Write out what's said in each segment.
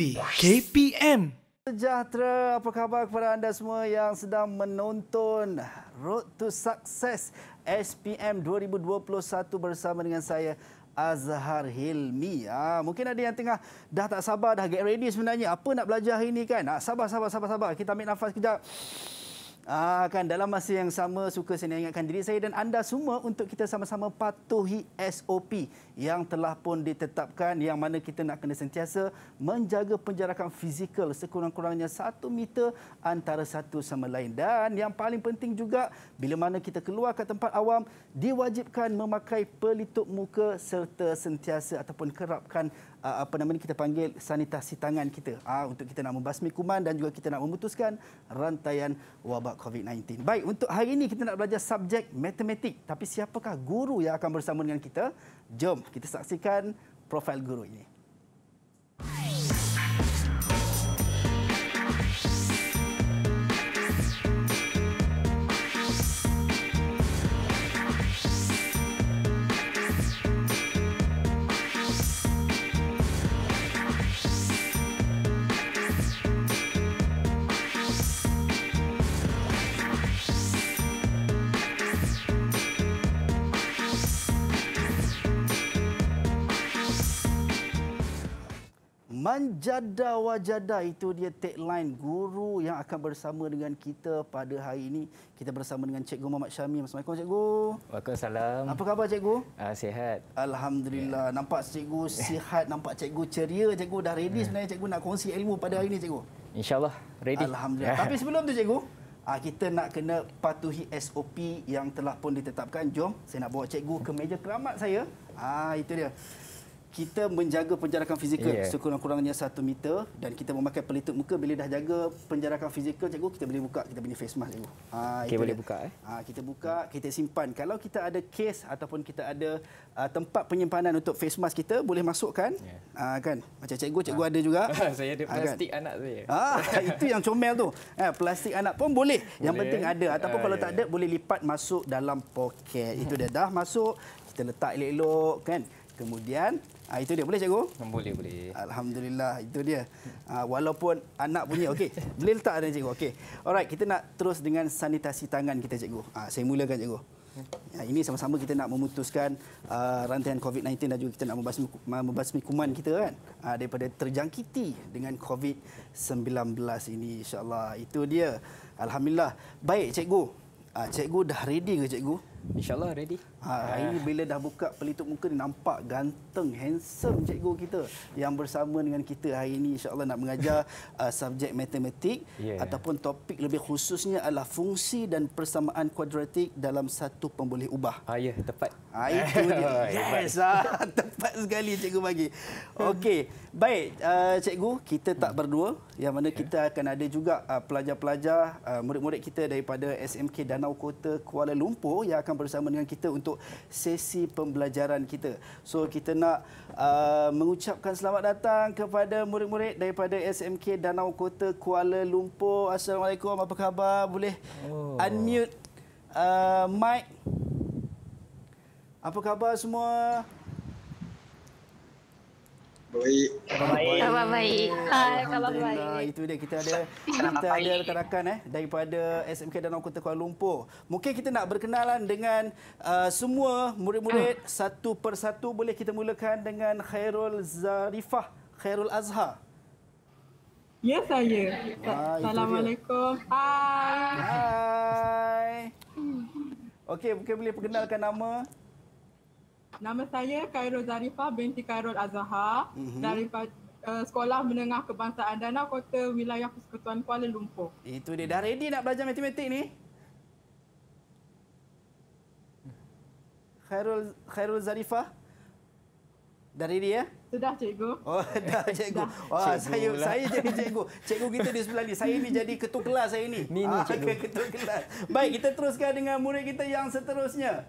Pilih KPM. Sejahtera, apa khabar kepada anda semua yang sedang menonton Road to Success SPM 2021 bersama dengan saya Azhar Hilmi. Ha, mungkin ada yang tengah dah tak sabar, dah get ready sebenarnya. Apa nak belajar hari ini kan? Ha, sabar, sabar, sabar, sabar. Kita ambil nafas kejap. Ah kan dalam masa yang sama suka saya ingatkan diri saya dan anda semua untuk kita sama-sama patuhi SOP yang telah pun ditetapkan yang mana kita nak kena sentiasa menjaga penjarakan fizikal sekurang-kurangnya satu meter antara satu sama lain dan yang paling penting juga bila mana kita keluar ke tempat awam diwajibkan memakai pelitup muka serta sentiasa ataupun kerapkan Uh, apa nama ni kita panggil sanitasi tangan kita uh, untuk kita nak membasmi kuman dan juga kita nak memutuskan rantaian wabak COVID-19. Baik, untuk hari ini kita nak belajar subjek matematik. Tapi siapakah guru yang akan bersama dengan kita? Jom kita saksikan profil guru ini. Hai. Anjada Wajada itu dia take line guru yang akan bersama dengan kita pada hari ini. Kita bersama dengan Cikgu Muhammad Syami. Assalamualaikum Cikgu. Waalaikumsalam. Apa khabar Cikgu? Ah, sihat. Alhamdulillah. Yeah. Nampak Cikgu sihat, nampak Cikgu ceria. Cikgu dah ready yeah. sebenarnya Cikgu nak kongsi ilmu pada hari ini Cikgu. InsyaAllah ready. Alhamdulillah. Yeah. Tapi sebelum tu Cikgu, ah, kita nak kena patuhi SOP yang telah pun ditetapkan. Jom saya nak bawa Cikgu ke meja keramat saya. Ah, itu dia kita menjaga penjarakan fizikal yeah. sekurang-kurangnya satu meter dan kita memakai pelitup muka bila dah jaga penjarakan fizikal cikgu kita boleh buka kita punya face mask cikgu. Ah ha, okay, boleh buka eh. Ha, kita buka, kita simpan. Kalau kita ada case ataupun kita ada uh, tempat penyimpanan untuk face mask kita boleh masukkan. Yeah. Ha, kan? Macam cikgu, cikgu ha. ada juga. saya ada plastik ha, kan? anak saya. Ah ha, itu yang comel tu. Ha, plastik anak pun boleh. boleh. Yang penting eh? ada ataupun ha, kalau yeah. tak ya. ada boleh lipat masuk dalam poket. itu dah dah masuk, kita letak elok-elok kan. Kemudian Ha, itu dia. Boleh, cikgu? Boleh, boleh. Alhamdulillah. Itu dia. Ha, walaupun anak punya. Okey. boleh letak ada, cikgu. Okey. Alright. Kita nak terus dengan sanitasi tangan kita, cikgu. Ha, saya mulakan, cikgu. Ya, ini sama-sama kita nak memutuskan uh, rantaian COVID-19 dan juga kita nak membasmi, membasmi kuman kita kan uh, daripada terjangkiti dengan COVID-19 ini insyaAllah itu dia Alhamdulillah baik cikgu uh, cikgu dah ready ke cikgu InsyaAllah ready. Ha, ah, hari eh. ini bila dah buka pelitup muka ni nampak ganteng, handsome cikgu kita yang bersama dengan kita hari ini insyaAllah nak mengajar uh, subjek matematik yeah. ataupun topik lebih khususnya adalah fungsi dan persamaan kuadratik dalam satu pemboleh ubah. Ha, ya, yeah, tepat. Ha, itu dia. Yes, lah. tepat sekali cikgu bagi. Okey, baik uh, cikgu kita tak berdua yang mana kita akan ada juga pelajar-pelajar, uh, murid-murid kita daripada SMK Danau Kota Kuala Lumpur yang akan bersama dengan kita untuk sesi pembelajaran kita. So kita nak uh, mengucapkan selamat datang kepada murid-murid daripada SMK Danau Kota Kuala Lumpur. Assalamualaikum, apa khabar? Boleh oh. unmute uh, mic. Apa khabar semua? Baik. Khabar baik. Khabar baik. Alhamdulillah. Itu dia kita ada. Kita ada rakan-rakan eh, daripada SMK Danau Kota Kuala Lumpur. Mungkin kita nak berkenalan dengan uh, semua murid-murid uh. satu persatu. Boleh kita mulakan dengan Khairul Zarifah, Khairul Azhar. Ya saya. Hai, ah, Assalamualaikum. Hai. Hai. Okey, mungkin boleh perkenalkan nama Nama saya Khairul Zarifah binti Khairul Azhar mm-hmm. daripada Uh, sekolah Menengah Kebangsaan Dana Kota Wilayah Persekutuan Kuala Lumpur. Itu dia. Dah ready nak belajar matematik ni? Khairul, Khairul Zarifah? Dah ready ya? Sudah cikgu. Oh, dah cikgu. Wah, cikgu saya, saya jadi cikgu. Cikgu kita di sebelah ni. Saya ni jadi ketua kelas saya ni. Ni ni ah, cikgu. Ah, ketua kelas. Baik, kita teruskan dengan murid kita yang seterusnya.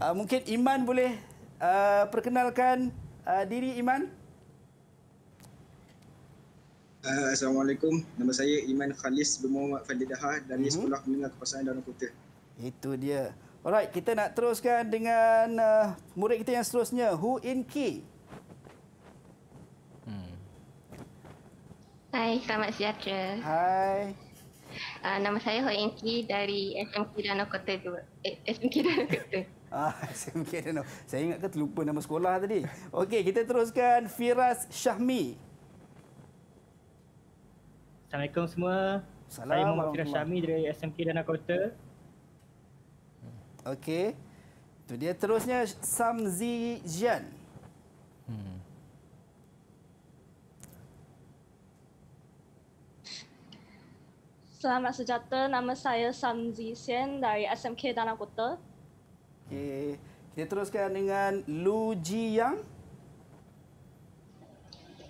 Uh, mungkin Iman boleh uh, perkenalkan uh, diri Iman. Uh, Assalamualaikum. Nama saya Iman Khalis bin Muhammad Fadidaha dari uh-huh. Sekolah Menengah Kepasangan Danau Kota. Itu dia. Alright, kita nak teruskan dengan uh, murid kita yang seterusnya, Hu In Ki. Hmm. Hai, selamat sejahtera. Hai. Uh, nama saya Hu In Ki dari SMK Danau Kota juga. Eh, SMK Danau Kota. Ah, saya mungkin ada Saya ingat ke terlupa nama sekolah tadi. Okey, kita teruskan Firas Syahmi. Assalamualaikum semua. Salam saya Muhammad Firas Syahmi dari SMK Danau Kota. Okey. Tu dia terusnya Samzi Jian. Hmm. Selamat sejahtera. Nama saya Samzi Sien dari SMK Danau Kota. Okey. Kita teruskan dengan Lu Ji Yang.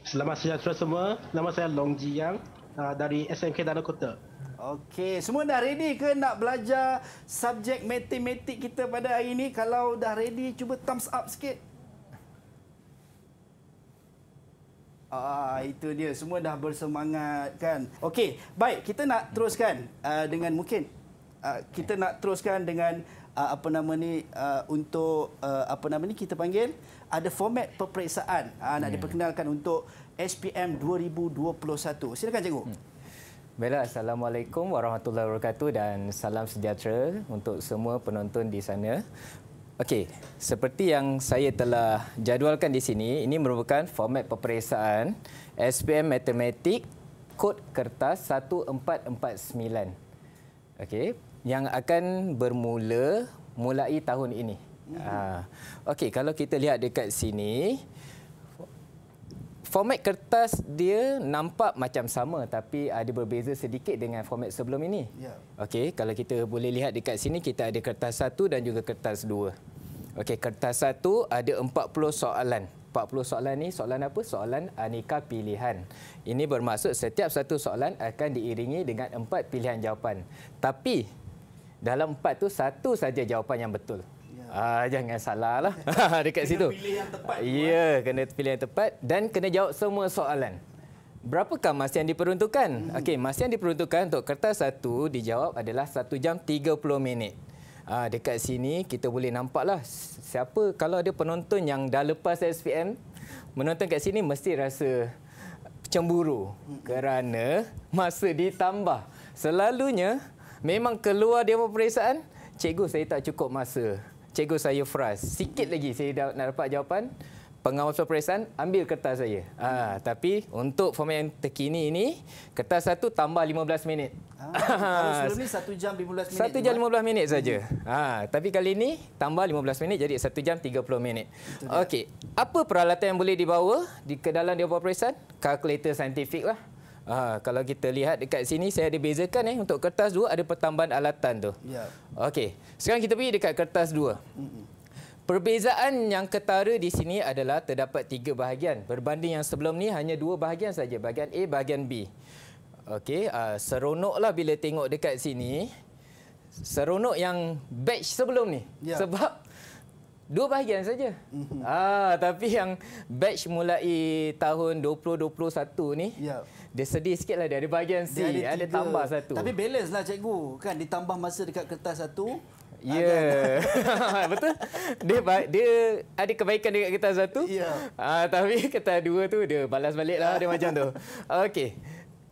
Selamat siang semua. Nama saya Long Ji Yang ah, dari SMK Danau Kota. Okey, semua dah ready ke nak belajar subjek matematik kita pada hari ini? Kalau dah ready, cuba thumbs up sikit. Ah, itu dia. Semua dah bersemangat kan. Okey, baik, kita nak teruskan uh, dengan mungkin uh, kita nak teruskan dengan uh, apa nama ni uh, untuk uh, apa nama ni kita panggil ada format peperiksaan uh, nak ya. diperkenalkan untuk SPM 2021. Silakan cikgu. Hmm. Baiklah, Assalamualaikum warahmatullahi wabarakatuh dan salam sejahtera untuk semua penonton di sana. Okey, seperti yang saya telah jadualkan di sini, ini merupakan format peperiksaan SPM Matematik kod kertas 1449. Okey, yang akan bermula mulai tahun ini. Mm-hmm. Ah, okey, kalau kita lihat dekat sini, format kertas dia nampak macam sama tapi ada berbeza sedikit dengan format sebelum ini. Ya. Okey, kalau kita boleh lihat dekat sini, kita ada kertas satu dan juga kertas dua. Okey, kertas satu ada 40 soalan. 40 soalan ni soalan apa? Soalan aneka pilihan. Ini bermaksud setiap satu soalan akan diiringi dengan empat pilihan jawapan. Tapi dalam empat tu satu saja jawapan yang betul. Ya. Ah, jangan salah lah dekat kena situ. Pilih yang tepat. Ya, eh. kena pilih yang tepat dan kena jawab semua soalan. Berapakah masa yang diperuntukkan? Hmm. Okey, masa yang diperuntukkan untuk kertas satu dijawab adalah satu jam tiga puluh minit. Ah, dekat sini kita boleh nampaklah siapa kalau ada penonton yang dah lepas SPM menonton kat sini mesti rasa cemburu hmm. kerana masa ditambah. Selalunya Memang keluar dia perperiksaan, cikgu saya tak cukup masa. Cikgu saya fras. Sikit lagi saya dah, nak dapat jawapan. Pengawas perperiksaan ambil kertas saya. Ah, tapi untuk format yang terkini ini, kertas satu tambah 15 minit. Ah, sebelum ini 1 jam 15 minit. 1 jam 15 minit hmm. saja. Ah, tapi kali ini tambah 15 minit jadi 1 jam 30 minit. Okey, apa peralatan yang boleh dibawa di ke dalam dia perperiksaan? Kalkulator saintifik lah. Ha, kalau kita lihat dekat sini saya ada bezakan eh untuk kertas dua ada pertambahan alatan tu. Ya. Okey. Sekarang kita pergi dekat kertas dua. Perbezaan yang ketara di sini adalah terdapat tiga bahagian. Berbanding yang sebelum ni hanya dua bahagian saja, bahagian A, bahagian B. Okey, uh, seronoklah bila tengok dekat sini. Seronok yang batch sebelum ni. Ya. Sebab dua bahagian saja. Mm-hmm. Ah, tapi yang batch mulai tahun 2021 ni. Ya dia sedih sikit lah dia. Dia bahagian C. Dia, ada dia tambah satu. Tapi balance lah cikgu. Kan ditambah masa dekat kertas satu. Ya. Yeah. Betul? Dia dia ada kebaikan dekat kertas satu. Yeah. Ya. Uh, tapi kertas dua tu dia balas balik lah. dia macam tu. Okey.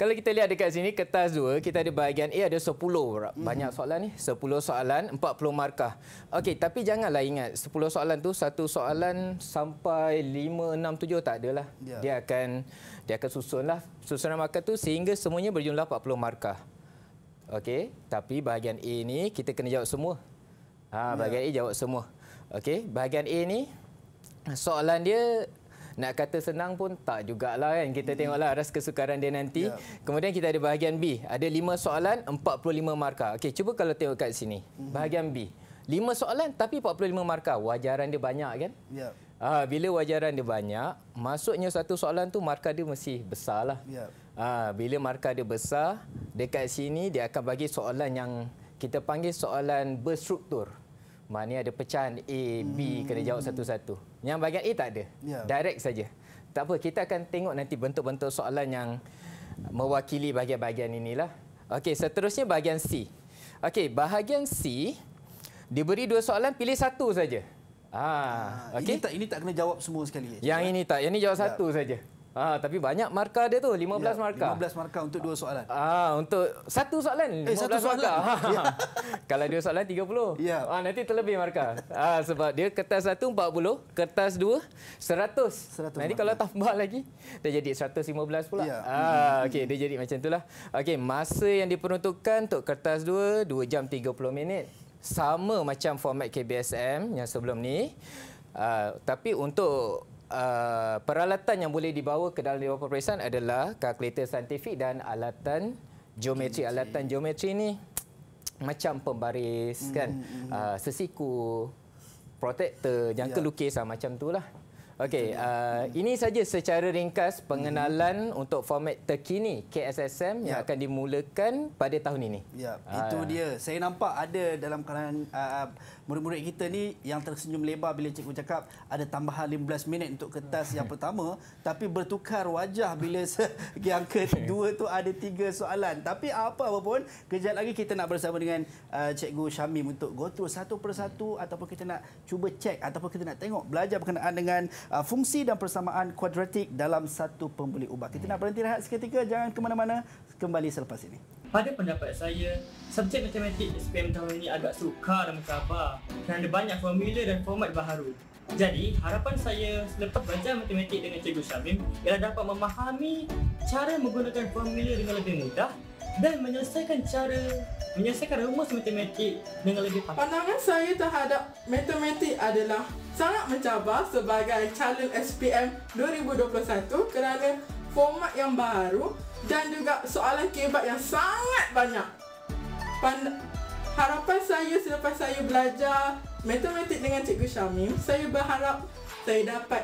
Kalau kita lihat dekat sini kertas dua kita ada bahagian A ada 10 mhm. banyak soalan ni, 10 soalan, 40 markah. Okey, tapi janganlah ingat 10 soalan tu satu soalan sampai 5 6 7 tak adalah. Ya. Dia akan dia akan susunlah susunan markah tu sehingga semuanya berjumlah 40 markah. Okey, tapi bahagian A ni kita kena jawab semua. Ha, bahagian ya. A jawab semua. Okey, bahagian A ni soalan dia nak kata senang pun tak juga lah kan. Kita tengoklah aras kesukaran dia nanti. Yeah. Kemudian kita ada bahagian B. Ada lima soalan, 45 markah. Okey, cuba kalau tengok kat sini. Mm-hmm. Bahagian B. lima soalan tapi 45 markah. Wajaran dia banyak kan? Ya. Yeah. Ha, bila wajaran dia banyak, maksudnya satu soalan tu markah dia mesti besarlah. Ya. Yeah. Ha, bila markah dia besar, dekat sini dia akan bagi soalan yang kita panggil soalan berstruktur. Mana ada pecahan A, B hmm. kena jawab satu-satu. Yang bahagian A tak ada. Yeah. Direct saja. Tak apa, kita akan tengok nanti bentuk-bentuk soalan yang mewakili bahagian-bahagian inilah. Okey, seterusnya bahagian C. Okey, bahagian C diberi dua soalan, pilih satu saja. Ah, okay. Ah, ini tak ini tak kena jawab semua sekali. Yang ini tak, yang ini jawab ya. satu saja. Ah, tapi banyak markah dia tu, 15 ya, markah. 15 markah untuk dua soalan. Ah, untuk satu soalan, eh, 15 satu soalan. markah. Ya. Kalau dua soalan, 30. Ya. Ah, nanti terlebih markah. Ah, sebab dia kertas satu, 40. Kertas dua, 100. 100 nanti markah. kalau tambah lagi, dia jadi 115 pula. Ya. Ah, hmm. okay, dia jadi macam itulah. Okay, masa yang diperuntukkan untuk kertas dua, 2 jam 30 minit. Sama macam format KBSM yang sebelum ni. Uh, tapi untuk uh, peralatan yang boleh dibawa ke dalam dewan peperiksaan adalah kalkulator saintifik dan alatan geometri. geometri. Alatan geometri ini macam pembaris mm, kan, hmm, hmm. Uh, sesiku, protektor, jangka yeah. lukis ah, macam itulah. Okey, uh, hmm. ini saja secara ringkas pengenalan hmm. untuk format terkini KSSM yep. yang ya. akan dimulakan pada tahun ini. Ya, yep. Ah. itu dia. Saya nampak ada dalam kalangan uh, uh, murid-murid kita ni yang tersenyum lebar bila cikgu cakap ada tambahan 15 minit untuk kertas yang pertama tapi bertukar wajah bila yang kedua tu ada tiga soalan. Tapi apa pun, kejap lagi kita nak bersama dengan uh, cikgu Syamim untuk go to satu persatu ataupun kita nak cuba cek ataupun kita nak tengok belajar berkenaan dengan uh, fungsi dan persamaan kuadratik dalam satu pembeli ubat. Kita nak hmm. berhenti rehat seketika, jangan ke mana-mana, kembali selepas ini. Pada pendapat saya, subjek matematik SPM tahun ini agak sukar dan mencabar kerana banyak formula dan format baharu. Jadi, harapan saya selepas belajar matematik dengan Cikgu Syamim ialah dapat memahami cara menggunakan formula dengan lebih mudah dan menyelesaikan cara menyelesaikan rumus matematik dengan lebih pandai. Pandangan saya terhadap matematik adalah sangat mencabar sebagai calon SPM 2021 kerana format yang baru dan juga soalan kebat yang sangat banyak. Pand- harapan saya selepas saya belajar matematik dengan Cikgu Syamim, saya berharap saya dapat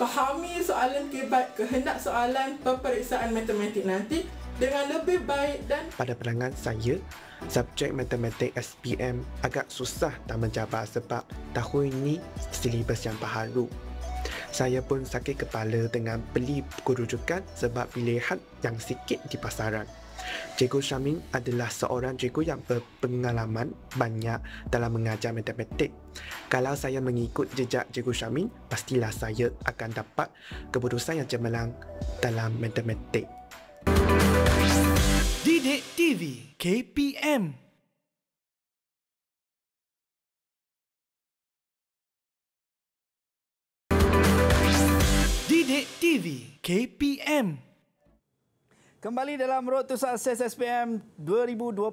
fahami soalan kebat, kehendak soalan peperiksaan matematik nanti dengan lebih baik dan pada pandangan saya, subjek matematik SPM agak susah tak menjabat sebab tahun ini silibus yang baharu. Saya pun sakit kepala dengan beli buku sebab pilihan yang sikit di pasaran. Cikgu Syamin adalah seorang cikgu yang berpengalaman banyak dalam mengajar matematik. Kalau saya mengikut jejak cikgu Syamin, pastilah saya akan dapat keputusan yang cemerlang dalam matematik. Didik TV KPM Didik TV KPM Kembali dalam Road to Success SPM 2021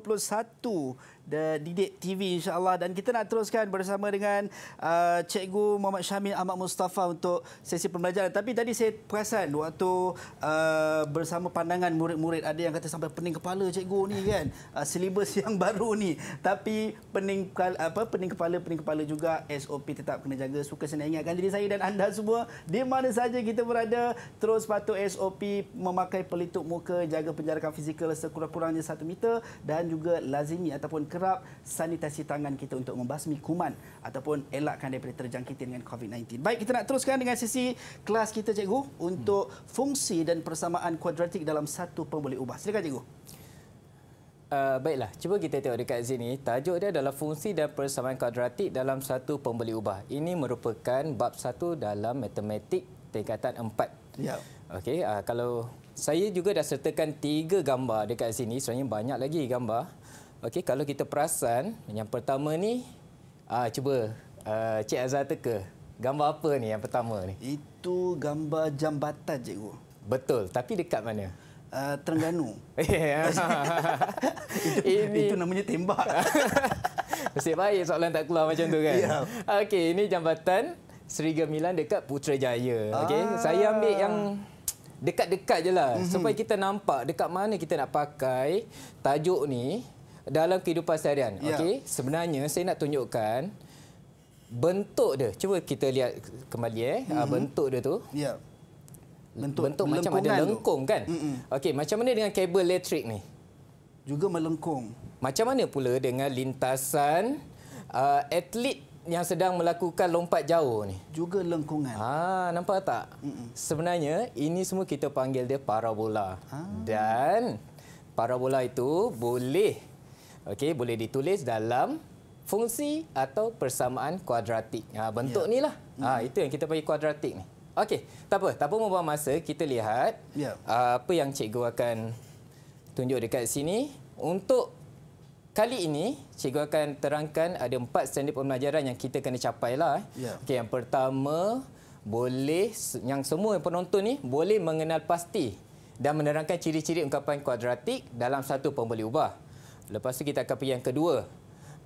The Didik TV insyaAllah. Dan kita nak teruskan bersama dengan uh, Cikgu Muhammad Syamil Ahmad Mustafa untuk sesi pembelajaran. Tapi tadi saya perasan waktu uh, bersama pandangan murid-murid ada yang kata sampai pening kepala Cikgu ni kan. Uh, silibus yang baru ni. Tapi pening apa, pening kepala, pening kepala juga SOP tetap kena jaga. Suka saya ingatkan diri saya dan anda semua di mana saja kita berada terus patuh SOP memakai pelitup muka, jaga penjarakan fizikal sekurang-kurangnya satu meter dan juga lazimi ataupun kerap sanitasi tangan kita untuk membasmi kuman ataupun elakkan daripada terjangkiti dengan COVID-19. Baik, kita nak teruskan dengan sesi kelas kita, Cikgu, untuk hmm. fungsi dan persamaan kuadratik dalam satu pemboleh ubah. Silakan, Cikgu. Uh, baiklah, cuba kita tengok dekat sini. Tajuk dia adalah fungsi dan persamaan kuadratik dalam satu pemboleh ubah. Ini merupakan bab satu dalam matematik tingkatan empat. Ya. Okey, uh, kalau saya juga dah sertakan tiga gambar dekat sini. Sebenarnya banyak lagi gambar. Okey, kalau kita perasan, yang pertama ni uh, cuba uh, Cik Azhar teka. Gambar apa ni yang pertama ni? Itu gambar jambatan, cikgu. Betul, tapi dekat mana? Uh, Terengganu. Ya. itu, ini... itu namanya tembak. Masih baik soalan tak keluar macam tu kan. Yeah. Okey, ini jambatan Seri Gemilang dekat Putrajaya. Okey, saya ambil yang dekat-dekat jelah mm -hmm. supaya kita nampak dekat mana kita nak pakai tajuk ni dalam kehidupan seharian. Ya. Okey, sebenarnya saya nak tunjukkan bentuk dia. Cuba kita lihat kembali eh mm -hmm. bentuk dia tu. Ya. Bentuk, bentuk macam ada lengkung kan? Mm -mm. Okey, macam mana dengan kabel elektrik ni? Juga melengkung. Macam mana pula dengan lintasan uh, atlet yang sedang melakukan lompat jauh ni? Juga lengkungan. Ah, nampak tak? Mm -mm. Sebenarnya ini semua kita panggil dia parabola. Ah. Dan parabola itu boleh Okey, boleh ditulis dalam fungsi atau persamaan kuadratik. Ha, bentuk ya. ni lah. Ha, hmm. itu yang kita panggil kuadratik ni. Okey, tak apa. Tak apa membuang masa. Kita lihat ya. apa yang cikgu akan tunjuk dekat sini. Untuk kali ini, cikgu akan terangkan ada empat standard pembelajaran yang kita kena capai. Lah, eh. Ya. Okey, yang pertama, boleh yang semua penonton ni boleh mengenal pasti dan menerangkan ciri-ciri ungkapan kuadratik dalam satu pembeli ubah. Lepas tu kita akan pergi yang kedua.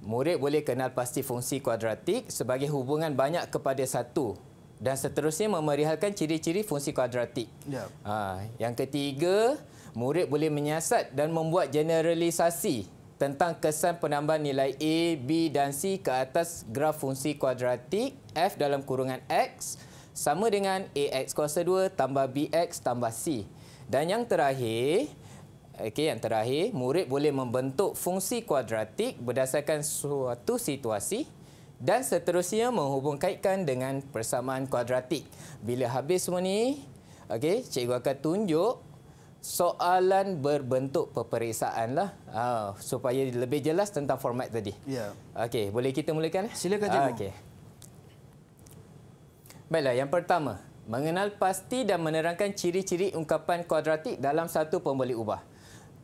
Murid boleh kenal pasti fungsi kuadratik sebagai hubungan banyak kepada satu. Dan seterusnya memerihalkan ciri-ciri fungsi kuadratik. Ya. Ha, yang ketiga, murid boleh menyiasat dan membuat generalisasi tentang kesan penambahan nilai A, B dan C ke atas graf fungsi kuadratik F dalam kurungan X sama dengan AX kuasa 2 tambah BX tambah C. Dan yang terakhir, Okey, yang terakhir, murid boleh membentuk fungsi kuadratik berdasarkan suatu situasi dan seterusnya menghubungkaitkan dengan persamaan kuadratik. Bila habis semua ni, okey, cikgu akan tunjuk soalan berbentuk peperiksaan lah uh, supaya lebih jelas tentang format tadi. Ya. Yeah. Okey, boleh kita mulakan? Silakan cikgu. Okey. Baiklah, yang pertama, mengenal pasti dan menerangkan ciri-ciri ungkapan kuadratik dalam satu pembeli ubah.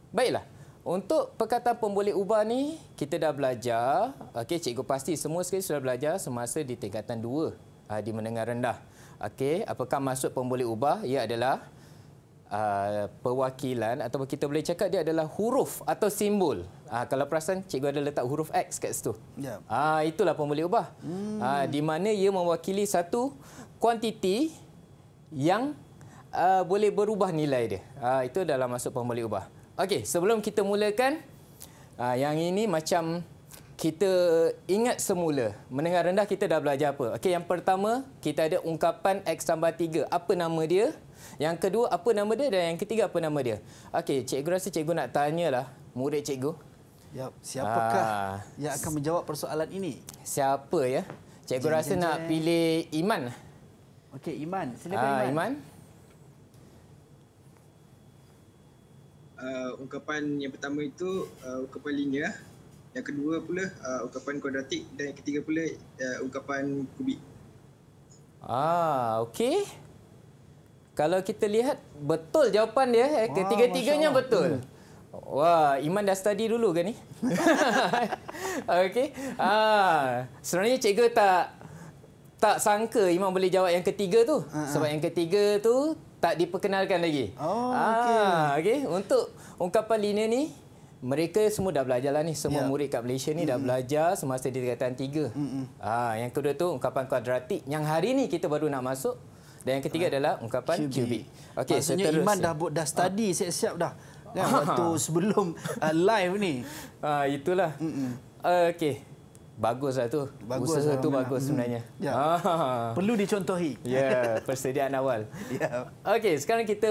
Baiklah. Untuk perkataan pemboleh ubah ni kita dah belajar. Okey, cikgu pasti semua sekali sudah belajar semasa di tingkatan 2 uh, ah, di menengah rendah. Okey, apakah maksud pemboleh ubah? Ia adalah uh, perwakilan atau kita boleh cakap dia adalah huruf atau simbol. Uh, kalau perasan cikgu ada letak huruf X kat situ. Ya. uh, itulah pemboleh ubah. Hmm. Uh, di mana ia mewakili satu kuantiti yang uh, boleh berubah nilai dia. Uh, itu adalah masuk pemboleh ubah. Okey, sebelum kita mulakan, ah, yang ini macam kita ingat semula. Mendengar rendah, kita dah belajar apa. Okey, yang pertama, kita ada ungkapan X tambah 3. Apa nama dia? Yang kedua, apa nama dia? Dan yang ketiga, apa nama dia? Okey, cikgu rasa cikgu nak tanyalah murid cikgu. Ya, siapakah Aa, ah. yang akan menjawab persoalan ini? Siapa ya? Cikgu jen, rasa jen, jen. nak pilih Iman. Okey, Iman. Silakan Aa, ah, Iman. Iman. uh, ungkapan yang pertama itu uh, ungkapan linear yang kedua pula uh, ungkapan kuadratik dan yang ketiga pula uh, ungkapan kubik ah okey kalau kita lihat betul jawapan dia eh? ketiga-tiganya betul hmm. Wah, Iman dah study dulu ke ni? Okey. Ah, sebenarnya cikgu tak tak sangka Iman boleh jawab yang ketiga tu. Uh-huh. Sebab yang ketiga tu tak diperkenalkan lagi. Oh, ah, okey. Okay. Untuk ungkapan linear ni, mereka semua dah belajar lah ni. Semua yeah. murid kat Malaysia ni mm -hmm. dah belajar semasa di tingkatan tiga. Mm -hmm. ah, yang kedua tu ungkapan kuadratik yang hari ni kita baru nak masuk. Dan yang ketiga ah, adalah ungkapan kubik. Okay, Maksudnya seterusnya. Iman dah, dah study, ah. siap-siap dah. Kan, ah. waktu sebelum uh, live ni. Ah, itulah. Mm -mm. Okey. Baguslah tu. Bagus Usaha lah, tu bagus sebenarnya. Hmm. Ya. Ah. Perlu dicontohi. Ya, persediaan awal. Ya. Okey, sekarang kita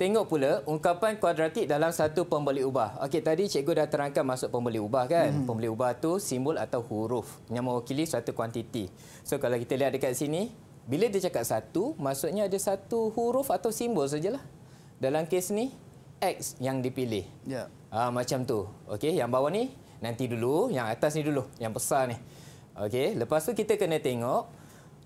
tengok pula ungkapan kuadratik dalam satu pembeli ubah. Okey, tadi cikgu dah terangkan masuk pembeli ubah kan? Hmm. Pembeli ubah tu simbol atau huruf yang mewakili suatu kuantiti. So kalau kita lihat dekat sini, bila dia cakap satu, maksudnya ada satu huruf atau simbol sajalah. Dalam kes ni, X yang dipilih. Ya. Ah, macam tu. Okey, yang bawah ni nanti dulu yang atas ni dulu yang besar ni okey lepas tu kita kena tengok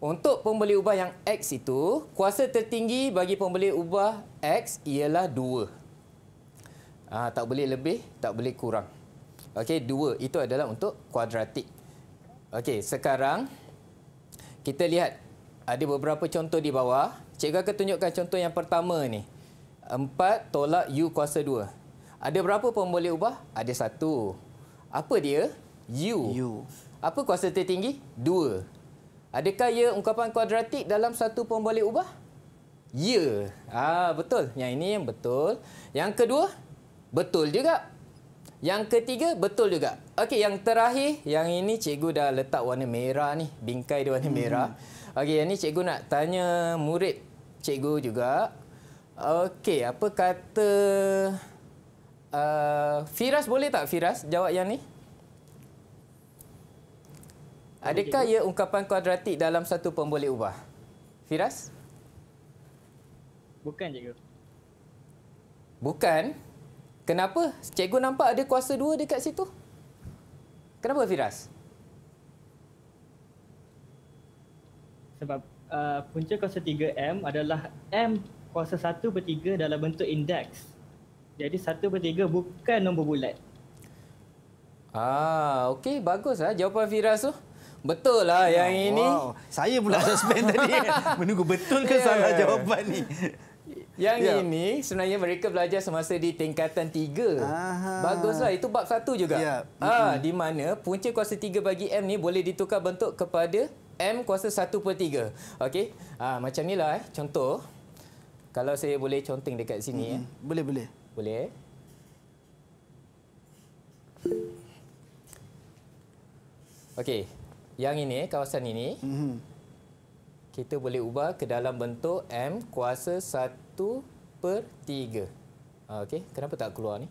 untuk pembeli ubah yang X itu kuasa tertinggi bagi pembeli ubah X ialah 2 ha, ah, tak boleh lebih tak boleh kurang okey 2 itu adalah untuk kuadratik okey sekarang kita lihat ada beberapa contoh di bawah cikgu akan tunjukkan contoh yang pertama ni 4 tolak U kuasa 2 ada berapa pembeli ubah? Ada satu. Apa dia? You. you. Apa kuasa tertinggi? Dua. Adakah ia ungkapan kuadratik dalam satu pun boleh ubah? Ya. Ah, betul. Yang ini yang betul. Yang kedua, betul juga. Yang ketiga, betul juga. Okey, yang terakhir, yang ini cikgu dah letak warna merah ni. Bingkai dia warna hmm. merah. Okey, yang ini cikgu nak tanya murid cikgu juga. Okey, apa kata... Eh, Firas boleh tak Firas jawab yang ni? Adakah ia ungkapan kuadratik dalam satu pemboleh ubah? Firas? Bukan cikgu. Bukan? Kenapa? Cikgu nampak ada kuasa dua dekat situ. Kenapa Firas? Sebab uh, punca kuasa 3M adalah M kuasa 1 per 3 dalam bentuk indeks. Jadi satu per tiga bukan nombor bulat. Ah, okey bagus lah jawapan Firas tu. Betul lah oh, yang wow. ini. Saya pula suspend tadi menunggu betul ke yeah. Ya, salah ya. jawapan ni. Yang yeah. ini sebenarnya mereka belajar semasa di tingkatan 3. Baguslah itu bab satu juga. Yeah. Ha, mm -hmm. di mana punca kuasa tiga bagi M ni boleh ditukar bentuk kepada M kuasa satu per tiga. Okey. ha, macam nilah eh contoh kalau saya boleh conteng dekat sini mm -hmm. eh. Boleh boleh. Boleh? Eh? Okey. Yang ini, kawasan ini. Mm -hmm. Kita boleh ubah ke dalam bentuk M kuasa 1 per 3. Ah, okey. Kenapa tak keluar ni?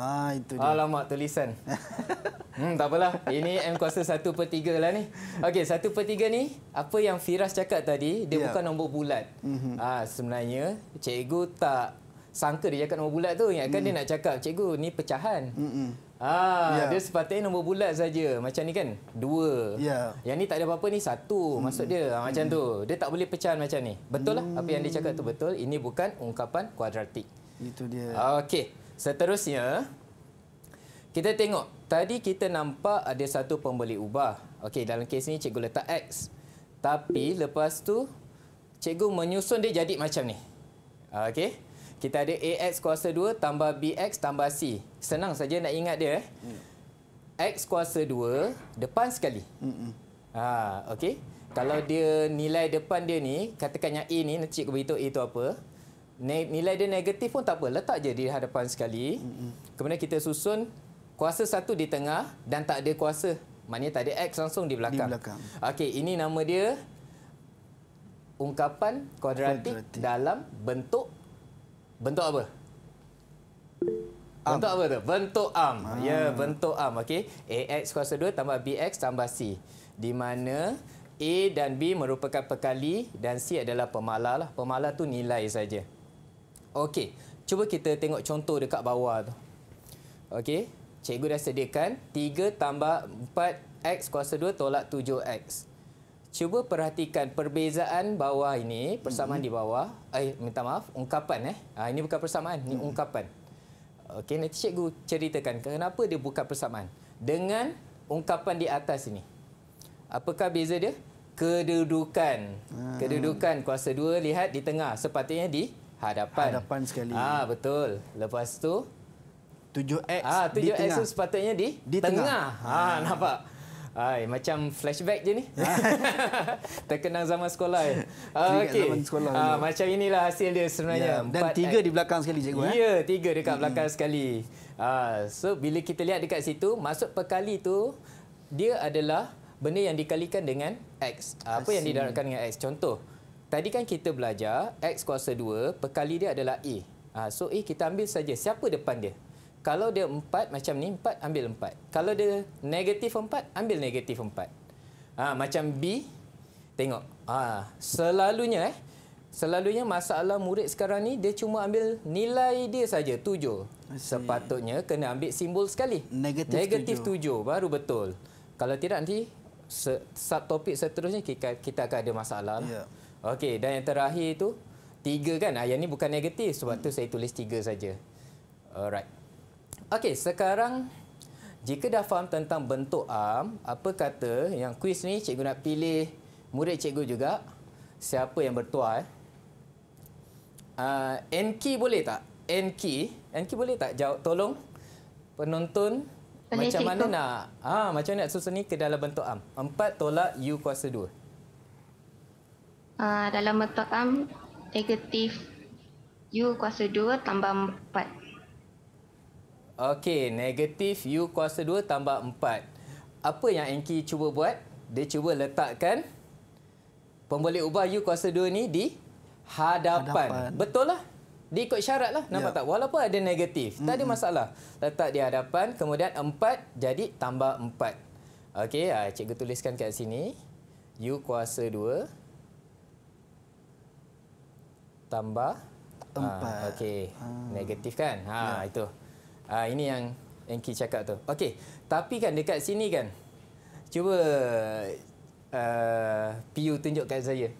Ah, itu dia. Alamak, tulisan. hmm, tak apalah. Ini M kuasa satu per tiga lah ni. Okey, satu per tiga ni, apa yang Firas cakap tadi, dia yeah. bukan nombor bulat. Mm-hmm. Ah, sebenarnya, cikgu tak sangka dia cakap nombor bulat tu. Ingatkan mm. dia mhm. nak cakap, cikgu, ni pecahan. Mm-mm. Ah, yeah. dia sepatutnya nombor bulat saja. Macam ni kan? Dua. Yeah. Yang ni tak ada apa-apa ni satu. Mm. Maksud dia mm. macam tu. Mhm. Dia tak boleh pecahan macam ni. Betul lah mm. apa yang dia cakap tu hmm. betul. Ini bukan ungkapan kuadratik. Itu dia. Okey. Seterusnya, kita tengok tadi kita nampak ada satu pembeli ubah. Okey, dalam kes ni cikgu letak X. Tapi lepas tu cikgu menyusun dia jadi macam ni. Okey. Kita ada AX kuasa 2 tambah BX tambah C. Senang saja nak ingat dia. Eh. Hmm. X kuasa 2 depan sekali. Ha, okay? Kalau dia nilai depan dia ni, katakan yang A ni, cikgu beritahu A itu apa nilai dia negatif pun tak apa letak je di hadapan sekali kemudian kita susun kuasa satu di tengah dan tak ada kuasa maknanya tak ada x langsung di belakang, di belakang. okey ini nama dia ungkapan kuadratik, dalam bentuk bentuk apa Am. Bentuk apa tu? Bentuk am. Ah. Ya, bentuk am. Okey. AX kuasa 2 tambah BX tambah C. Di mana A dan B merupakan perkali dan C adalah pemalar. Lah. Pemalar tu nilai saja. Okey, cuba kita tengok contoh dekat bawah tu. Okey, cikgu dah sediakan 3 tambah 4x kuasa 2 tolak 7x. Cuba perhatikan perbezaan bawah ini, persamaan hmm. di bawah. Ay, eh, minta maaf, ungkapan eh. Ha, ini bukan persamaan, ini hmm. ungkapan. Okey, nanti cikgu ceritakan kenapa dia bukan persamaan. Dengan ungkapan di atas ini. Apakah beza dia? Kedudukan. Hmm. Kedudukan kuasa 2 lihat di tengah, sepatutnya di hadapan. Hadapan sekali. Ah betul. Lepas tu tujuh x ah, 7x di tu tengah. sepatutnya di, di tengah. tengah. Ha ah, nampak. Ai macam flashback je ni. Ah. Terkenang zaman sekolah ya. okay. zaman sekolah. Ah, macam inilah hasil dia sebenarnya. Ya, dan 3 di belakang sekali cikgu eh? Ya, tiga dekat hmm. belakang sekali. Ah, so bila kita lihat dekat situ masuk perkali tu dia adalah benda yang dikalikan dengan x. Ah, apa Asin. yang didapatkan dengan x contoh? Tadi kan kita belajar X kuasa 2 Perkali dia adalah A ha, So A kita ambil saja Siapa depan dia Kalau dia 4 macam ni 4 ambil 4 Kalau dia negatif 4 Ambil negatif 4 ha, Macam B Tengok ha, Selalunya eh Selalunya masalah murid sekarang ni dia cuma ambil nilai dia saja 7. Sepatutnya kena ambil simbol sekali. Negatif, Negatif 7. 7 baru betul. Kalau tidak nanti subtopik seterusnya kita akan ada masalah. Yeah. Ya. Okey, dan yang terakhir itu tiga kan? Ah, yang ni bukan negatif sebab hmm. tu saya tulis tiga saja. Alright. Okey, sekarang jika dah faham tentang bentuk am, apa kata yang kuis ni cikgu nak pilih murid cikgu juga siapa yang bertuah eh? Uh, N key boleh tak? N key, N key boleh tak? Jauh, tolong penonton Tanya macam cikgu. mana nak? Ah, macam mana nak susun ni ke dalam bentuk am? empat tolak U kuasa 2 uh, dalam bentuk am negatif u kuasa 2 tambah 4. Okey, negatif U kuasa 2 tambah 4. Apa yang Enki cuba buat? Dia cuba letakkan pembalik ubah U kuasa 2 ni di hadapan. hadapan. Betul lah. Dia ikut syarat lah. Nampak ya. tak? Walaupun ada negatif. Mm -hmm. Tak ada masalah. Letak di hadapan. Kemudian 4 jadi tambah 4. Okey, ah, cikgu tuliskan kat sini. U kuasa tambah empat. Ha, ah, Okey, ha. negatif kan? Ha, ya. itu. Ha, ini yang Enki cakap tu. Okey, tapi kan dekat sini kan, cuba uh, PU tunjukkan saya.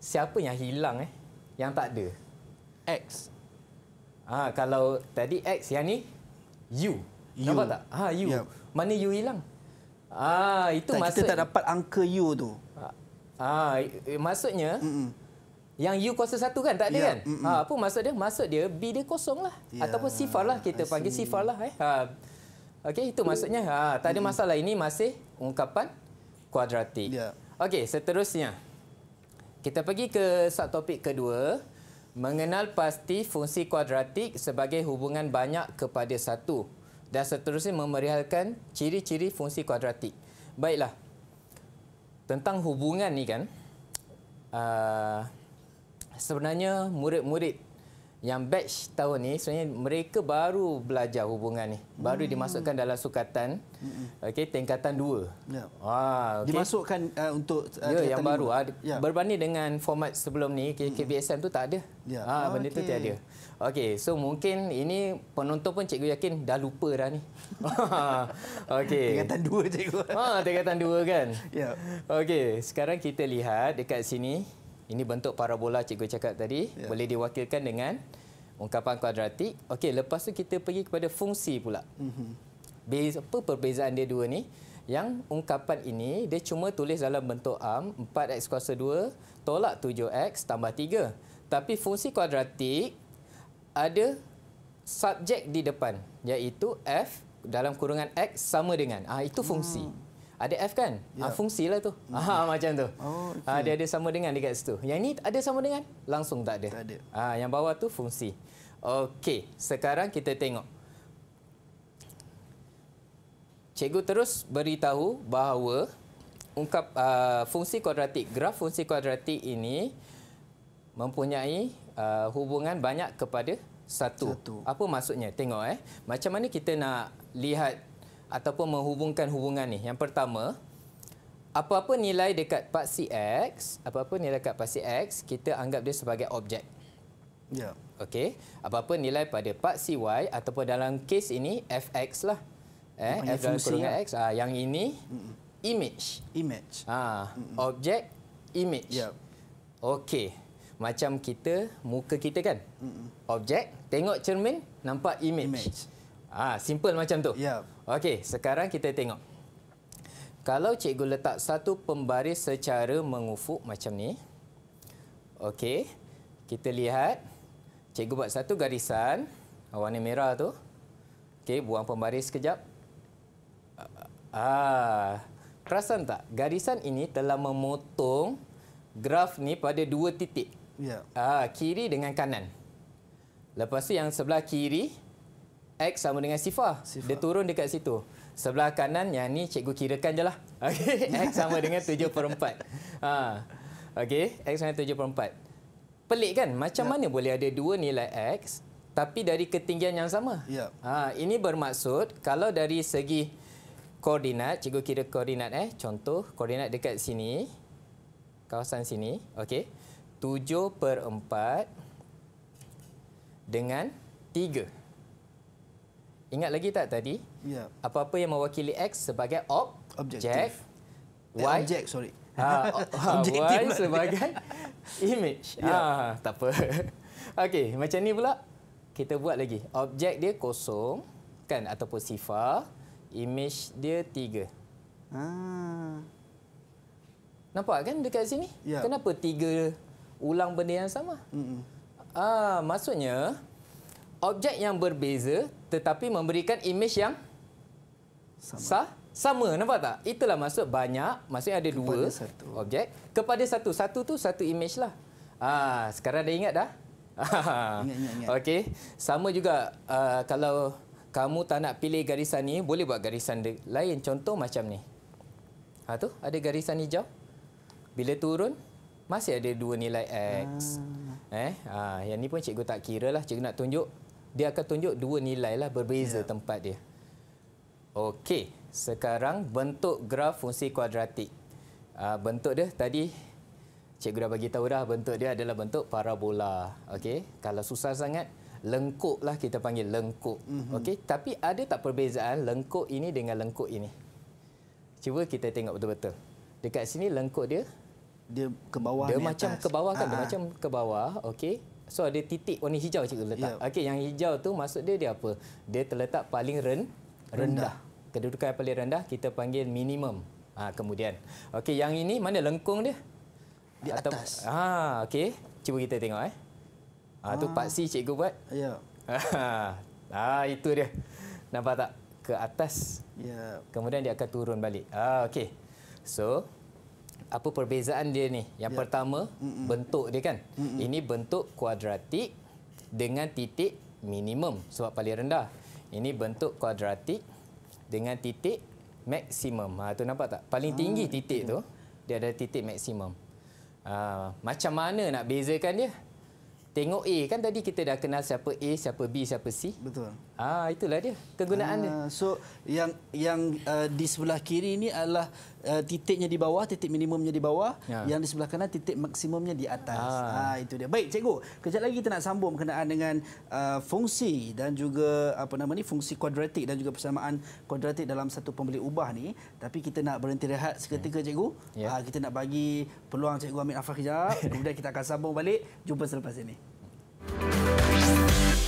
Siapa yang hilang eh? Yang tak ada? X. Ha, kalau tadi X, yang ni? U. U. Nampak tak? Ha, U. Yep. Ya. Mana U hilang? Ah, itu tak, maksud... Kita tak dapat angka U tu. Ah, ha, maksudnya, Mm-mm. Yang U kuasa satu kan tak ada yeah. kan? Mm -mm. Ha, apa maksud dia? Maksud dia B dia kosong lah. Yeah. Ataupun sifar lah. Kita panggil sifar lah. Eh. Ha. Okey, itu maksudnya. Ha, tak ada masalah. Ini masih ungkapan kuadratik. Yeah. Okey, seterusnya. Kita pergi ke subtopik kedua. Mengenal pasti fungsi kuadratik sebagai hubungan banyak kepada satu. Dan seterusnya memerihalkan ciri-ciri fungsi kuadratik. Baiklah. Tentang hubungan ni kan. Uh, sebenarnya murid-murid yang batch tahun ni sebenarnya mereka baru belajar hubungan ni baru hmm. dimasukkan dalam sukatan hmm. okey tingkatan 2 ya yeah. ah, okay. dimasukkan uh, untuk uh, yeah, yang baru ah, yeah. berbanding dengan format sebelum ni KBSM hmm. tu tak ada yeah. ah, ah benda okay. tu tiada okey so mungkin ini penonton pun cikgu yakin dah lupa dah ni okey tingkatan 2 cikgu ah tingkatan 2 kan ya yeah. okey sekarang kita lihat dekat sini ini bentuk parabola cikgu cakap tadi ya. boleh diwakilkan dengan ungkapan kuadratik. Okey, lepas tu kita pergi kepada fungsi pula. Mhm. Beza apa perbezaan dia dua ni? Yang ungkapan ini dia cuma tulis dalam bentuk am 4x kuasa 2 tolak 7x tambah 3. Tapi fungsi kuadratik ada subjek di depan iaitu f dalam kurungan x sama dengan. Ah itu fungsi. Hmm ada F kan? Ah, ya. Ha, fungsi lah tu. Ha, macam tu. Oh, ah, okay. ha, dia ada sama dengan dekat situ. Yang ni ada sama dengan? Langsung tak ada. Tak ada. Ha, yang bawah tu fungsi. Okey, sekarang kita tengok. Cikgu terus beritahu bahawa ungkap uh, fungsi kuadratik, graf fungsi kuadratik ini mempunyai uh, hubungan banyak kepada satu. satu. Apa maksudnya? Tengok eh. Macam mana kita nak lihat ataupun menghubungkan hubungan ni. Yang pertama, apa-apa nilai dekat paksi X, apa-apa nilai dekat paksi X, kita anggap dia sebagai objek. Ya. Yeah. Okey. Apa-apa nilai pada paksi Y ataupun dalam kes ini FX lah. Eh, F dalam kurungan lah. X. Ah, yang ini image. Image. Ah, objek image. Ya. Yeah. Okey. Macam kita muka kita kan? Mm -mm. Objek, tengok cermin, nampak image. image. Ah, simple macam tu. Yeah. Okey, sekarang kita tengok. Kalau cikgu letak satu pembaris secara mengufuk macam ni. Okey, kita lihat. Cikgu buat satu garisan oh, warna merah tu. Okey, buang pembaris sekejap. Ah, perasan tak? Garisan ini telah memotong graf ni pada dua titik. Ya. Ah, kiri dengan kanan. Lepas tu yang sebelah kiri X sama dengan sifar. sifar. Dia turun dekat situ. Sebelah kanan yang ni cikgu kirakan je lah. Okay. X sama dengan 7 per 4. Ha. Okay. X sama dengan 7 per 4. Pelik kan? Macam ya. mana boleh ada dua nilai X tapi dari ketinggian yang sama? Ya. Ha. Ini bermaksud kalau dari segi koordinat, cikgu kira koordinat eh. Contoh koordinat dekat sini. Kawasan sini. Okay. 7 per 4 dengan 3. Ingat lagi tak tadi? Ya. Apa-apa yang mewakili X sebagai ob objek. Eh, y eh, objek, sorry. Ha, ha, y sebagai image. Ya. Ha, tak apa. Okey, macam ni pula. Kita buat lagi. Objek dia kosong, kan? Ataupun sifar. Image dia tiga. Ha. Nampak kan dekat sini? Ya. Kenapa tiga ulang benda yang sama? Mm -mm. Ha, maksudnya, objek yang berbeza tetapi memberikan imej yang sama. Sah? sama nampak tak itulah maksud banyak maksudnya ada kepada dua satu. objek kepada satu satu tu satu imej lah ah sekarang dah ingat dah okey sama juga uh, kalau kamu tak nak pilih garisan ni boleh buat garisan lain contoh macam ni ha tu ada garisan hijau bila turun masih ada dua nilai x ah. eh ah yang ni pun cikgu tak kira lah cikgu nak tunjuk dia akan tunjuk dua nilai lah berbeza yeah. tempat dia. Okey, sekarang bentuk graf fungsi kuadratik. Uh, bentuk dia tadi cikgu dah bagi tahu dah bentuk dia adalah bentuk parabola. Okey, kalau susah sangat lengkuk lah kita panggil lengkuk. Mm-hmm. Okey, tapi ada tak perbezaan lengkuk ini dengan lengkuk ini? Cuba kita tengok betul-betul. Dekat sini lengkuk dia dia ke bawah dia macam atas. ke bawah kan dia ah, ah. macam ke bawah okey So ada titik warna hijau cikgu letak. Yeah. Okey yang hijau tu maksud dia dia apa? Dia terletak paling ren, rendah. rendah. Kedudukan yang paling rendah kita panggil minimum. Ha, kemudian. Okey yang ini mana lengkung dia? Di atas. Atau, ha okey. Cuba kita tengok eh. Ha, ha. tu ah. paksi cikgu buat. Ya. Yeah. ha itu dia. Nampak tak? Ke atas. Ya. Yeah. Kemudian dia akan turun balik. Ha okey. So apa perbezaan dia ni? Yang ya. pertama, Mm-mm. bentuk dia kan. Mm-mm. Ini bentuk kuadratik dengan titik minimum sebab paling rendah. Ini bentuk kuadratik dengan titik maksimum. Ha tu nampak tak? Paling ah, tinggi ah, titik itu. tu dia ada titik maksimum. Ha, macam mana nak bezakan dia? Tengok A kan tadi kita dah kenal siapa A, siapa B, siapa C. Betul. Ah itulah dia kegunaan ah, dia. So yang yang uh, di sebelah kiri ini adalah uh, titiknya di bawah, titik minimumnya di bawah, ya. yang di sebelah kanan titik maksimumnya di atas. Ah. ah itu dia. Baik cikgu, kejap lagi kita nak sambung berkenaan dengan uh, fungsi dan juga apa nama ni fungsi kuadratik dan juga persamaan kuadratik dalam satu pembeli ubah ni, tapi kita nak berhenti rehat seketika ya. cikgu. Ya. Ah, kita nak bagi peluang cikgu Amir Afar kejap, kemudian kita akan sambung balik jumpa selepas ini. Ya.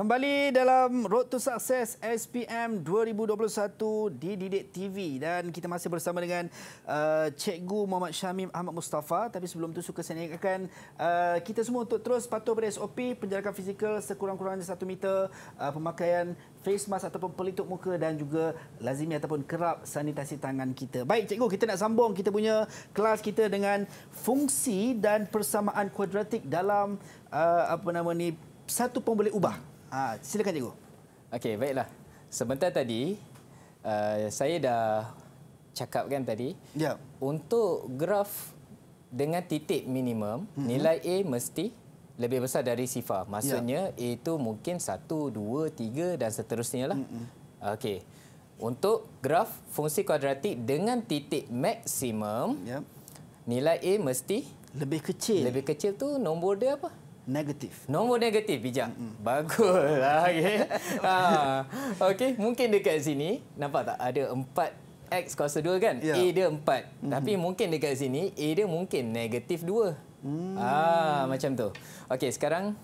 Kembali dalam Road to Success SPM 2021 di Didik TV dan kita masih bersama dengan uh, Cikgu Muhammad Syamim Ahmad Mustafa tapi sebelum tu suka saya ingatkan uh, kita semua untuk terus patuh pada SOP penjarakan fizikal sekurang-kurangnya satu meter uh, pemakaian face mask ataupun pelitup muka dan juga lazimi ataupun kerap sanitasi tangan kita. Baik cikgu, kita nak sambung kita punya kelas kita dengan fungsi dan persamaan kuadratik dalam uh, apa nama ni satu pembelik ubah. Ha, silakan cikgu. Okey, baiklah. Sebentar tadi uh, saya dah cakap kan tadi. Ya. Untuk graf dengan titik minimum, mm -hmm. nilai A mesti lebih besar dari sifar. Maksudnya ya. A itu mungkin 1 2 3 dan seterusnya lah. Mm -hmm. Okey. Untuk graf fungsi kuadratik dengan titik maksimum, ya. Nilai A mesti lebih kecil. Lebih kecil tu nombor dia apa? negatif. Nombor negatif bijak. Mm-hmm. Bagus. Okey. ha. Okey, mungkin dekat sini nampak tak ada empat X kuasa dua kan? Yeah. A dia empat. Mm-hmm. Tapi mungkin dekat sini A dia mungkin negatif dua. Mm. Ah, macam tu. Okay, sekarang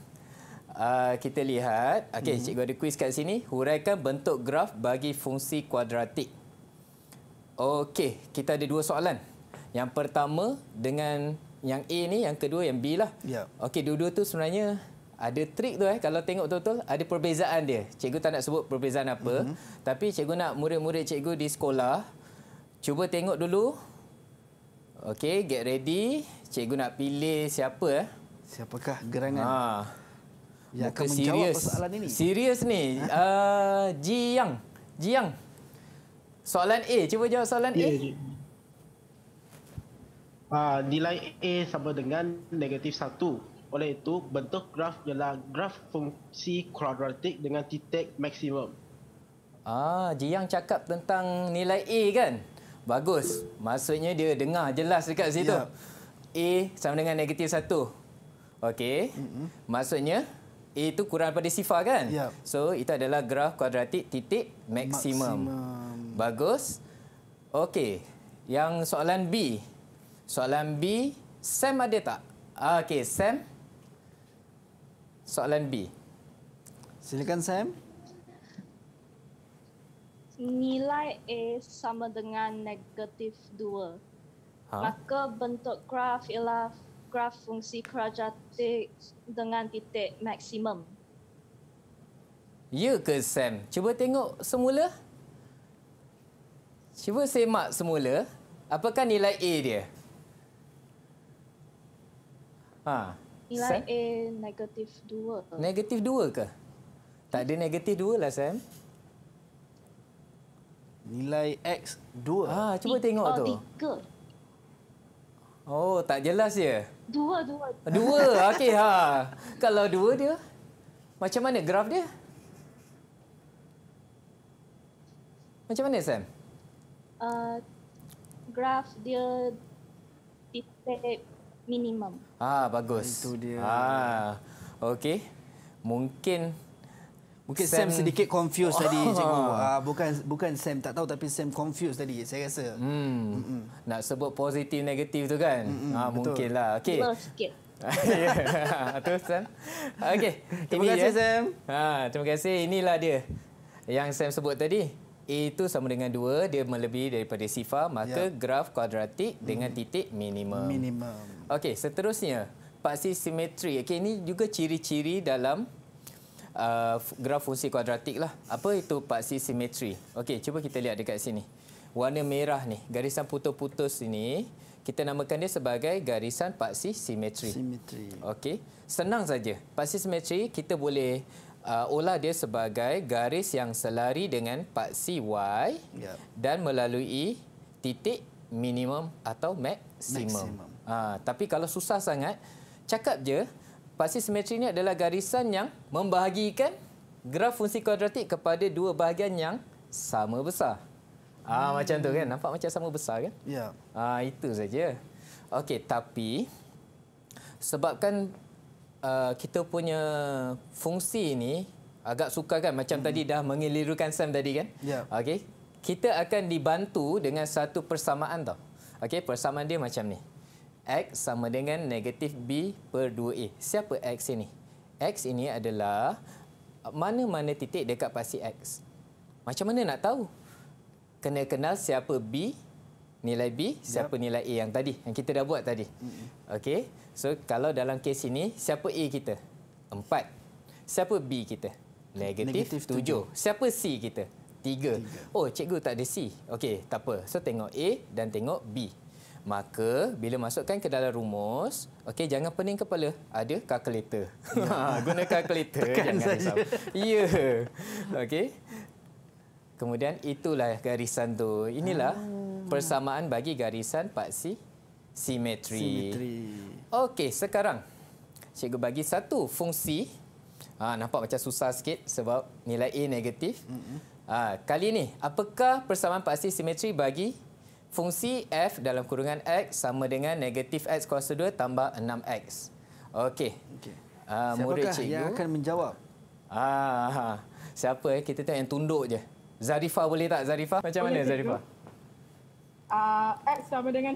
uh, kita lihat. Okay, mm-hmm. cikgu ada kuis kat sini. Huraikan bentuk graf bagi fungsi kuadratik. Okay, kita ada dua soalan. Yang pertama dengan yang A ni yang kedua yang B lah. Ya. Okey, dua-dua tu sebenarnya ada trik tu eh kalau tengok betul-betul ada perbezaan dia. Cikgu tak nak sebut perbezaan apa, mm -hmm. tapi cikgu nak murid-murid cikgu di sekolah cuba tengok dulu. Okey, get ready. Cikgu nak pilih siapa eh? Siapakah gerangan? Ha. Yang akan menjawab persoalan ini. Serius ni. Ha? Uh, Jiang. Jiang. Soalan A, cuba jawab soalan A. Yeah, uh, nilai A sama dengan negatif 1. Oleh itu, bentuk graf ialah graf fungsi kuadratik dengan titik maksimum. Ah, yang cakap tentang nilai A kan? Bagus. Maksudnya dia dengar jelas dekat situ. Ya. A sama dengan negatif 1. Okey. Mm-hmm. Maksudnya A itu kurang daripada sifar kan? Ya. So, itu adalah graf kuadratik titik maksimum. maksimum. Bagus. Okey. Yang soalan B, Soalan B, Sam ada tak? Ah, okey, Sam. Soalan B. Silakan Sam. Nilai A sama dengan negatif 2. Ha? Maka bentuk graf ialah graf fungsi kuadratik dengan titik maksimum. Ya ke Sam? Cuba tengok semula. Cuba semak semula. Apakah nilai A dia? Ha. Nilai Sam? A negatif 2. Negatif 2 ke? Tak ada negatif 2 lah Sam. Nilai X 2. Ha, cuba tengok tu. Oh, 3. Oh, tak jelas ya? 2, 2. 2, okey. Ha. Kalau 2 dia, macam mana graf dia? Macam mana Sam? Uh, graf dia titik minimum. Ah bagus. Itu dia. Ah. Okey. Mungkin mungkin Sam, Sam sedikit confused oh. tadi cikgu. Ah bukan bukan Sam tak tahu tapi Sam confused tadi saya rasa. Hmm. Mm-mm. Nak sebut positif negatif tu kan? Mm-mm. Ah mungkinlah. Okey. Betul lah. sikit. Okey. Terima kasih Sam. Ah terima kasih. Inilah dia yang Sam sebut tadi itu sama dengan 2 dia melebihi daripada sifar maka ya. graf kuadratik hmm. dengan titik minimum minimum okey seterusnya paksi simetri Okay, ini juga ciri-ciri dalam uh, graf fungsi kuadratik lah apa itu paksi simetri okey cuba kita lihat dekat sini warna merah ni garisan putus-putus ini kita namakan dia sebagai garisan paksi simetri simetri okey senang saja paksi simetri kita boleh Ola uh, dia sebagai garis yang selari dengan paksi Y yeah. dan melalui titik minimum atau maksimum. Uh, ah, tapi kalau susah sangat, cakap je paksi simetri ini adalah garisan yang membahagikan graf fungsi kuadratik kepada dua bahagian yang sama besar. Ah hmm. macam tu kan nampak macam sama besar kan? Ya. Yeah. Ah itu saja. Okey tapi sebabkan uh, kita punya fungsi ini agak sukar kan macam hmm tadi dah mengelirukan Sam tadi kan. Yeah. Okey. Kita akan dibantu dengan satu persamaan tau. okay? persamaan dia macam ni. X sama dengan negatif B per 2A. Siapa X ini? X ini adalah mana-mana titik dekat pasti X. Macam mana nak tahu? Kena kenal siapa B, nilai B, siapa yep. Ya. nilai A yang tadi, yang kita dah buat tadi. okay? So kalau dalam kes ini siapa A kita? empat, Siapa B kita? Negatif tujuh, Siapa C kita? tiga. Oh, cikgu tak ada C. Okey, tak apa. So tengok A dan tengok B. Maka bila masukkan ke dalam rumus, okey jangan pening kepala. Ada kalkulator. ya. guna kalkulator Tekan jangan saja. Ya. Okey. Kemudian itulah garisan tu. Inilah ah. persamaan bagi garisan paksi simetri. simetri. Okey, sekarang cikgu bagi satu fungsi. Ha, nampak macam susah sikit sebab nilai A negatif. Ha, kali ini, apakah persamaan pasti simetri bagi fungsi F dalam kurungan X sama dengan negatif X kuasa 2 tambah 6X? Okey. Okay. Ha, ah, murid cikgu. yang akan menjawab? Ha, Siapa? Eh? Kita tengok yang tunduk je. Zarifah boleh tak Zarifah? Macam boleh mana cikgu? Zarifah? Uh, X sama dengan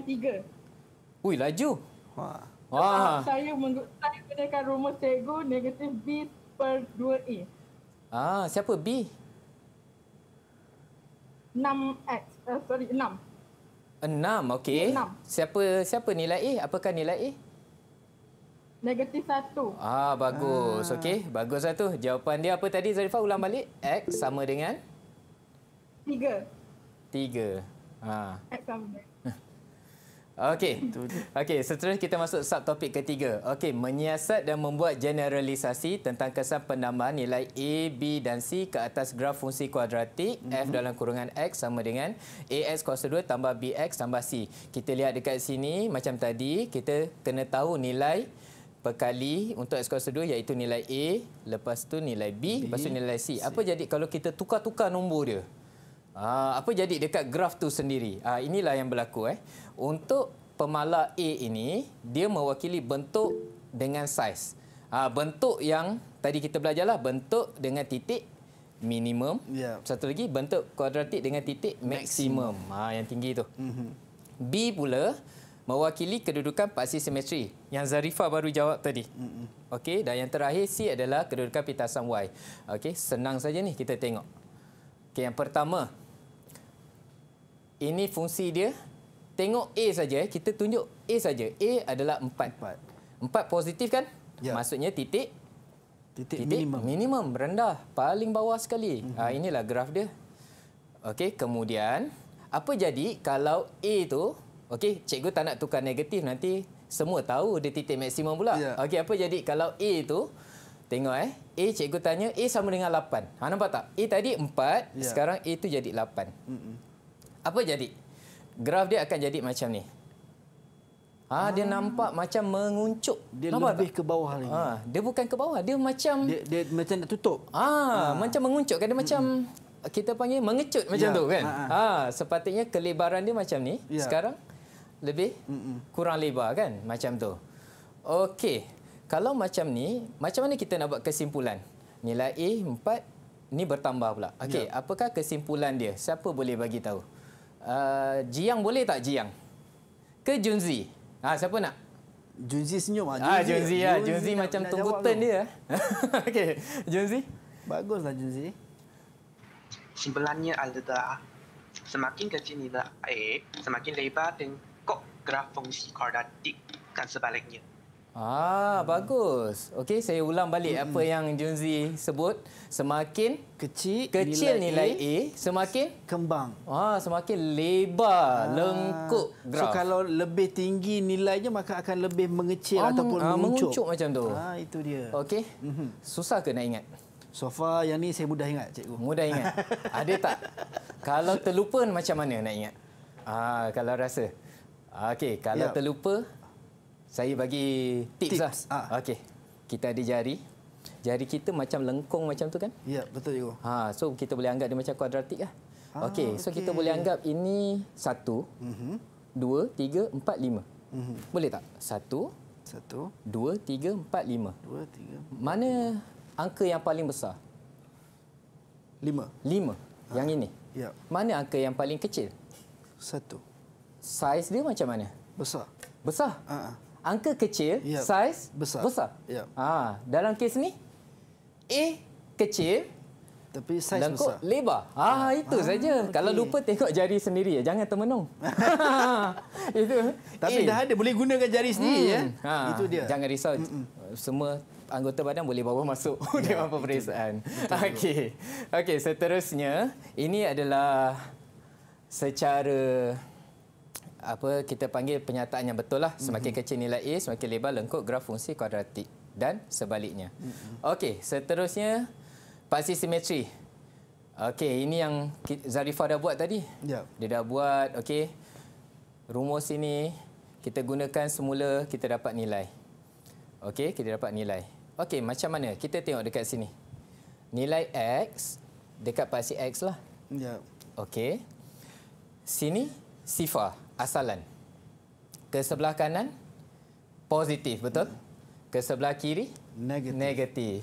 Ui, laju. Ha. Wah. Ah, saya menggunakan rumus cikgu negatif B per 2A. Ah, siapa B? 6X. Uh, eh, sorry, 6. Enam, okey. Siapa siapa nilai A? Apakah nilai A? Negatif satu. Ah, bagus. Ah. Okey, bagus satu. Lah Jawapan dia apa tadi, Zarifa? Ulang balik. X sama dengan? Tiga. Tiga. Ah. X sama dengan. Okey. Okey, seterusnya kita masuk sub topik ketiga. Okey, menyiasat dan membuat generalisasi tentang kesan penambahan nilai A, B dan C ke atas graf fungsi kuadratik mm -hmm. F mhm. dalam kurungan X sama dengan AX kuasa 2 tambah BX tambah C. Kita lihat dekat sini macam tadi kita kena tahu nilai perkali untuk X kuasa 2 iaitu nilai A, lepas tu nilai B, B lepas tu nilai C. C. Apa jadi kalau kita tukar-tukar nombor dia? Ah, apa jadi dekat graf tu sendiri? Ah, inilah yang berlaku. Eh. Untuk pemala A ini, dia mewakili bentuk dengan saiz. Ah, bentuk yang tadi kita belajarlah, bentuk dengan titik minimum. Yeah. Satu lagi, bentuk kuadratik dengan titik maksimum. Ah, yang tinggi itu. Mm-hmm. B pula, mewakili kedudukan pasti simetri yang Zarifa baru jawab tadi. Mhm. Okay, dan yang terakhir C adalah kedudukan pintasan Y. Okay, senang saja ni kita tengok. Okay, yang pertama ini fungsi dia. Tengok A saja, kita tunjuk A saja. A adalah 4. 4 positif kan? Ya. Maksudnya titik titik, titik minimum. minimum rendah, paling bawah sekali. Mhm. Ha, inilah graf dia. Okey, kemudian apa jadi kalau A tu okey, cikgu tak nak tukar negatif nanti semua tahu dia titik maksimum pula. Ya. Okey, apa jadi kalau A tu tengok eh, A cikgu tanya A sama dengan 8. Ha nampak tak? A tadi 4, ya. sekarang A tu jadi 8. Mm -mm apa jadi? Graf dia akan jadi macam ni. Ha, hmm. Dia nampak macam menguncup. Dia nampak lebih tak? ke bawah lagi. Ha, dia bukan ke bawah. Dia macam... Dia, dia macam nak tutup. Ha, ha. Macam menguncup. Kan? Dia macam kita panggil mengecut macam ya. tu kan? Ha. Ha, sepatutnya kelebaran dia macam ni. Ya. Sekarang lebih hmm. kurang lebar kan? Macam tu. Okey. Kalau macam ni, macam mana kita nak buat kesimpulan? Nilai A 4 ni bertambah pula. Okey, ya. apakah kesimpulan dia? Siapa boleh bagi tahu? Uh, Jiang boleh tak Jiang? Ke Junzi? Ah, ha, siapa nak? Junzi senyum ah. Junzi, ah, Junzi, ya. Junzi, Junzi ah, macam nak tunggu turn dia. Eh. Okey, Junzi. Baguslah Junzi. Simpelannya adalah semakin kecil nilai A, semakin lebar dan kok graf fungsi kuadratik dan sebaliknya. Ah, hmm. bagus. Okey, saya ulang balik hmm. apa yang Junzi sebut. Semakin kecil, kecil nilai, nilai A, A, semakin kembang. Ah, semakin lebar, ah. lengkuk graf. So kalau lebih tinggi nilainya maka akan lebih mengecil ah, ataupun ah, menguncup. macam tu. Ah, itu dia. Okey. Mhm. Susah ke nak ingat? So far yang ni saya mudah ingat, cikgu. Mudah ingat. Ada tak? kalau terlupa macam mana nak ingat? Ah, kalau rasa. Ah, okey, kalau yep. Ya. terlupa saya bagi tips, tips. lah. Ha. Okey. Kita ada jari. Jari kita macam lengkung macam tu kan? Ya, betul juga. Ha, so kita boleh anggap dia macam kuadratik lah. Ha, okey, so kita boleh anggap ini satu, uh-huh. dua, tiga, empat, lima. Uh-huh. Boleh tak? Satu, satu, dua, tiga, empat, lima. Dua, tiga, empat, Mana lima. angka yang paling besar? Lima. Lima, ha. yang ah, ini. Ya. Mana angka yang paling kecil? Satu. Saiz dia macam mana? Besar. Besar? Ha angka kecil, yep. Ya. size besar. besar. Yep. Ya. Ha, dalam kes ni A kecil tapi saiz besar. lebar. Ha, ya. itu ah, saja. Okay. Kalau lupa tengok jari sendiri ya, jangan termenung. itu. Tapi A. dah ada boleh gunakan jari sendiri hmm. ya. Ha, itu dia. Jangan risau. Mm -mm. Semua anggota badan boleh bawa masuk dia apa periksaan. Okey. Okey, seterusnya ini adalah secara apa kita panggil penyataan yang betul lah. Semakin mm-hmm. kecil nilai A, semakin lebar lengkuk graf fungsi kuadratik dan sebaliknya. Mm-hmm. Okey, seterusnya pasti simetri. Okey, ini yang Zarifah dah buat tadi. Ya. Dia dah buat, okey. Rumus ini kita gunakan semula kita dapat nilai. Okey, kita dapat nilai. Okey, macam mana? Kita tengok dekat sini. Nilai X dekat pasti X lah. Ya. Yeah. Okey. Sini sifar asalan. Ke sebelah kanan positif, betul? Ke sebelah kiri negatif. negatif.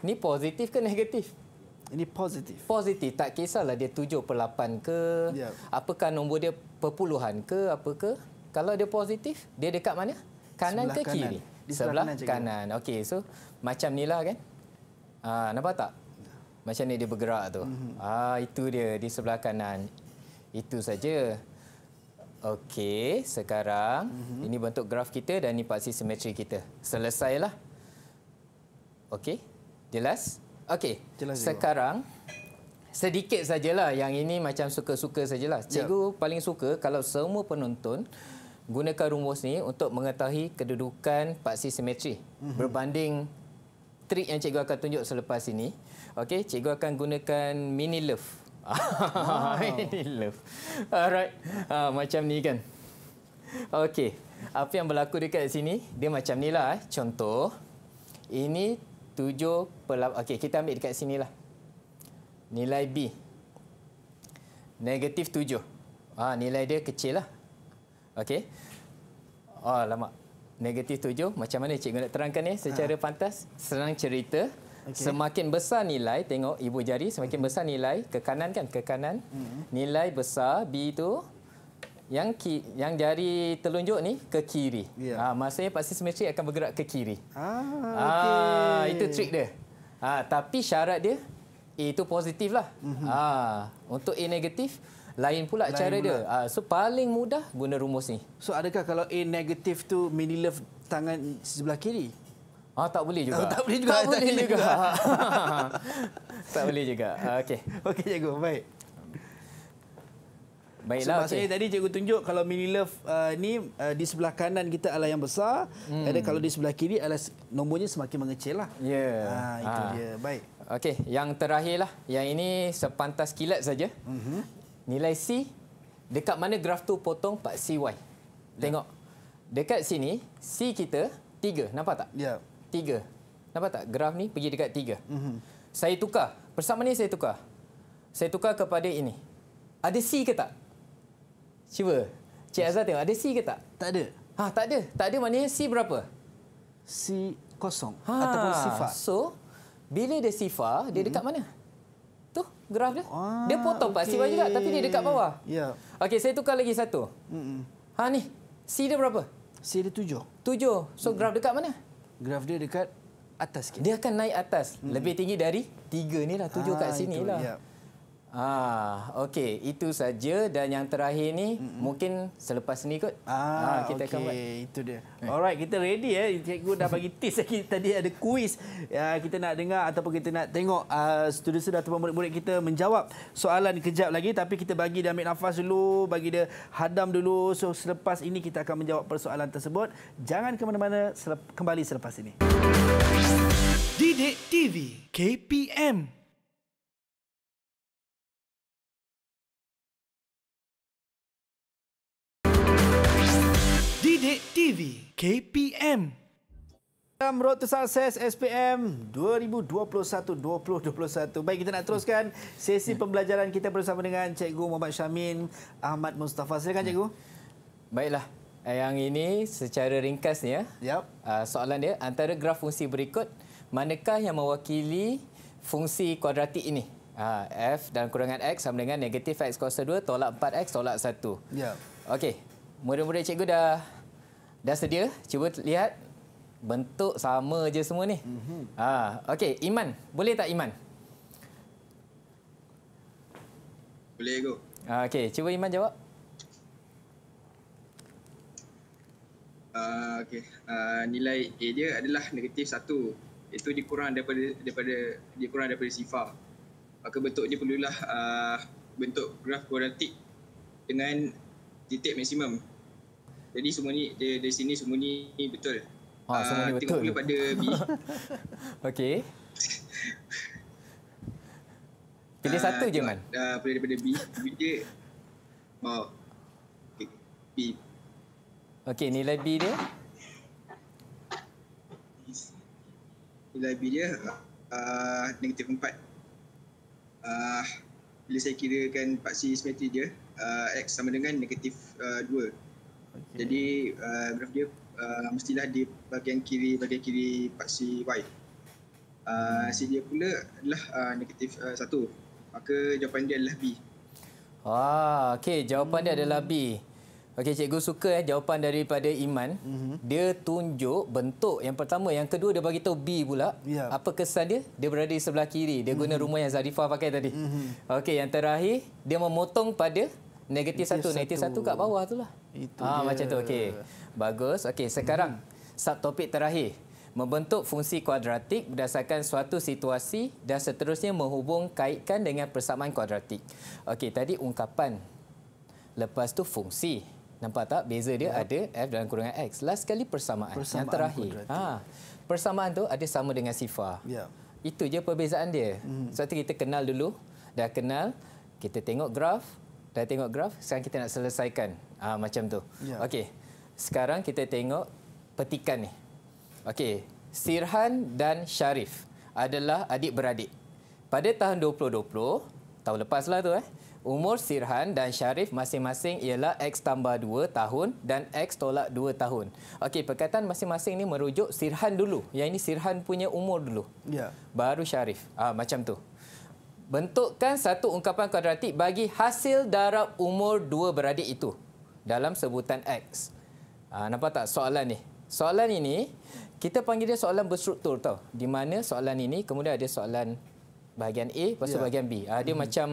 Ni positif ke negatif? Ini positif. Positif tak kisahlah dia 7 per 8 ke yeah. apakah nombor dia perpuluhan ke apa ke. Kalau dia positif, dia dekat mana? Kanan sebelah ke kanan. kiri? Di sebelah, sebelah kanan. kanan. Ya. Okey, so macam ni lah kan? Ah, nampak tak? Macam ni dia bergerak tu. Mm-hmm. Ah, itu dia di sebelah kanan. Itu saja. Okey, sekarang mm-hmm. ini bentuk graf kita dan ini paksi simetri kita. Selesailah. Okey, jelas? Okey, sekarang juga. sedikit sajalah yang ini macam suka-suka sajalah. Ya. Cikgu yep. paling suka kalau semua penonton gunakan rumus ni untuk mengetahui kedudukan paksi simetri mm-hmm. berbanding trik yang cikgu akan tunjuk selepas ini. Okey, cikgu akan gunakan mini love ini love. Alright. Ha, macam ni kan. Okey. Apa yang berlaku dekat sini, dia macam ni lah. Eh. Contoh. Ini 7 pelab... Okey, kita ambil dekat sini lah. Nilai B. Negatif 7. Ha, ah, nilai dia kecil lah. Okey. Oh, ah, lama. Negatif tujuh. Macam mana cikgu nak terangkan ni? Secara ha. pantas, senang cerita. Okay. Semakin besar nilai, tengok ibu jari, semakin hmm. besar nilai ke kanan kan, ke kanan. Hmm. Nilai besar B itu yang ki, yang jari telunjuk ni ke kiri. Yeah. Ya. Ha, maksudnya pasti simetri akan bergerak ke kiri. Ah, ah okay. ha, itu trik dia. Ha, tapi syarat dia A itu positif lah. Mhm. Ah, ha, untuk A negatif lain pula lain cara pula. dia. Ah, ha, so paling mudah guna rumus ni. So adakah kalau A negatif tu mini love tangan sebelah kiri? Ah tak boleh juga. Oh, tak boleh juga. Tak, tak boleh juga. tak boleh juga. Ah, okey. Okey cikgu. Baik. Baiklah. Sebab okay. saya tadi cikgu tunjuk kalau mini love uh, ni uh, di sebelah kanan kita adalah yang besar, hmm. ada kalau di sebelah kiri adalah nombornya semakin mengecil lah. Yeah. Ah, itu ah. dia. Baik. Okey, yang terakhir lah. Yang ini sepantas kilat saja. Mm -hmm. Nilai C dekat mana graf tu potong part CY. Ya. Tengok. Yeah. Dekat sini C kita 3. Nampak tak? Ya. Yeah tiga. Nampak tak? Graf ni pergi dekat tiga. Mm-hmm. Saya tukar. bersama ni saya tukar. Saya tukar kepada ini. Ada C ke tak? Cuba. Cik Azhar tengok. Ada C ke tak? Tak ada. Ha, tak ada. Tak ada maknanya C berapa? C kosong. Ha. Ataupun sifar. So, bila dia sifar, mm-hmm. dia dekat mhm. mana? Tu graf dia. Ah, dia potong okay. pak sifar juga tapi dia dekat bawah. Ya. Yeah. Okey, saya tukar lagi satu. Hmm. Ha ni. C dia berapa? C dia tujuh. Tujuh. So, mm-hmm. graf dekat mana? graf dia dekat atas sikit. Dia akan naik atas. Hmm. Lebih tinggi dari tiga ni lah. Tujuh ah, kat sini itu, lah. Yeah. Ah, okey, itu saja dan yang terakhir ni mm -mm. mungkin selepas ni kot. Ah, ah kita okay. akan buat. itu dia. Eh. Alright, kita ready ya. Eh. Cikgu dah bagi tips lagi tadi ada kuis. Ya, kita nak dengar ataupun kita nak tengok uh, ah, student-student ataupun murid-murid kita menjawab soalan kejap lagi tapi kita bagi dia ambil nafas dulu, bagi dia hadam dulu. So selepas ini kita akan menjawab persoalan tersebut. Jangan ke mana-mana kembali selepas ini. Didik TV KPM Sidik TV KPM dalam Road to Success SPM 2021-2021. Baik, kita nak teruskan sesi pembelajaran kita bersama dengan Cikgu Muhammad Syamin Ahmad Mustafa. Silakan, Cikgu. Baiklah. Eh, yang ini secara ringkasnya, yep. Ah, soalan dia antara graf fungsi berikut, manakah yang mewakili fungsi kuadratik ini? Ah, F dalam kurangan X sama dengan negatif X kuasa 2 tolak 4X tolak 1. Ya. Okey, mudah murid cikgu dah Dah sedia? Cuba lihat. Bentuk sama je semua ni. Mm-hmm. Ha, okey, Iman. Boleh tak Iman? Boleh go. Ha, okey, cuba Iman jawab. Uh, okey, uh, nilai A dia adalah negatif satu. Itu dikurang daripada daripada kurang daripada sifar. Maka bentuk dia perlulah uh, bentuk graf kuadratik dengan titik maksimum jadi semua ni dia dari sini semua ni betul. Ha uh, semua ni ah, betul. Tengok pada B. Okey. Pilih ah, satu uh, je man. Dah uh, pilih daripada B. B dia. Oh. B. Okey, nilai B dia? Nilai B dia uh, negatif 4. Uh, bila saya kirakan paksi simetri dia, uh, X sama dengan negatif uh, 2. Okay. Jadi uh, graf dia uh, mestilah di bahagian kiri bahagian kiri paksi Y. Uh, si dia pula adalah uh, negatif uh, satu. Maka jawapan dia adalah B. Ah, okay, jawapan dia adalah B. Okey cikgu suka eh jawapan daripada Iman. Mm-hmm. Dia tunjuk bentuk yang pertama, yang kedua dia bagi tahu B pula. Yeah. Apa kesan dia? Dia berada di sebelah kiri. Dia mm-hmm. guna mhm. rumah yang Zarifah pakai tadi. Mm-hmm. Okey, yang terakhir dia memotong pada negatif satu. satu negatif satu kat bawah itulah itu ah dia. macam tu okey bagus okey sekarang hmm. subtopik terakhir membentuk fungsi kuadratik berdasarkan suatu situasi dan seterusnya menghubung kaitkan dengan persamaan kuadratik okey tadi ungkapan lepas tu fungsi nampak tak beza dia ya. ada f dalam kurungan x last sekali persamaan. persamaan yang terakhir ha. persamaan tu ada sama dengan sifar ya. itu je perbezaan dia hmm. sebab so, kita kenal dulu dah kenal kita tengok graf dah tengok graf, sekarang kita nak selesaikan uh, macam tu. Yeah. Okey. Sekarang kita tengok petikan ni. Okey, Sirhan dan Sharif adalah adik beradik. Pada tahun 2020, tahun lepas lah tu eh, umur Sirhan dan Sharif masing-masing ialah X tambah 2 tahun dan X tolak 2 tahun. Okey, perkataan masing-masing ini merujuk Sirhan dulu. Yang ini Sirhan punya umur dulu. Ya. Baru Sharif. Ah, macam tu bentukkan satu ungkapan kuadratik bagi hasil darab umur dua beradik itu dalam sebutan X. Ha, nampak tak soalan ni? Soalan ini, kita panggil dia soalan berstruktur tau. Di mana soalan ini, kemudian ada soalan bahagian A, lepas ya. bahagian B. Ha, dia hmm. macam...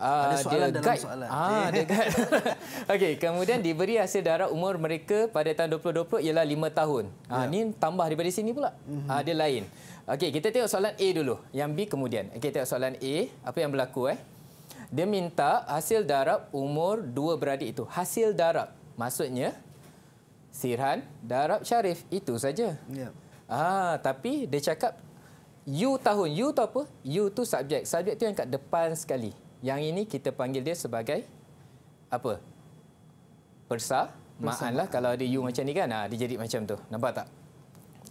Uh, ada soalan dia guide. soalan. Ah, eh. dia guide. Okey, kemudian diberi hasil darab umur mereka pada tahun 2020 ialah lima tahun. Ah, ya. ha, tambah daripada sini pula. mm Ha, dia lain. Okey, kita tengok soalan A dulu. Yang B kemudian. Okay, tengok soalan A. Apa yang berlaku? eh? Dia minta hasil darab umur dua beradik itu. Hasil darab. Maksudnya, Sirhan darab Syarif. Itu saja. Ya. Ah, Tapi dia cakap, U tahun. U tu apa? You tu subjek. Subjek tu yang kat depan sekali. Yang ini kita panggil dia sebagai apa? Persa. Persa Maan lah kalau ada U hmm. macam ni kan. Ha, dia jadi macam tu. Nampak tak?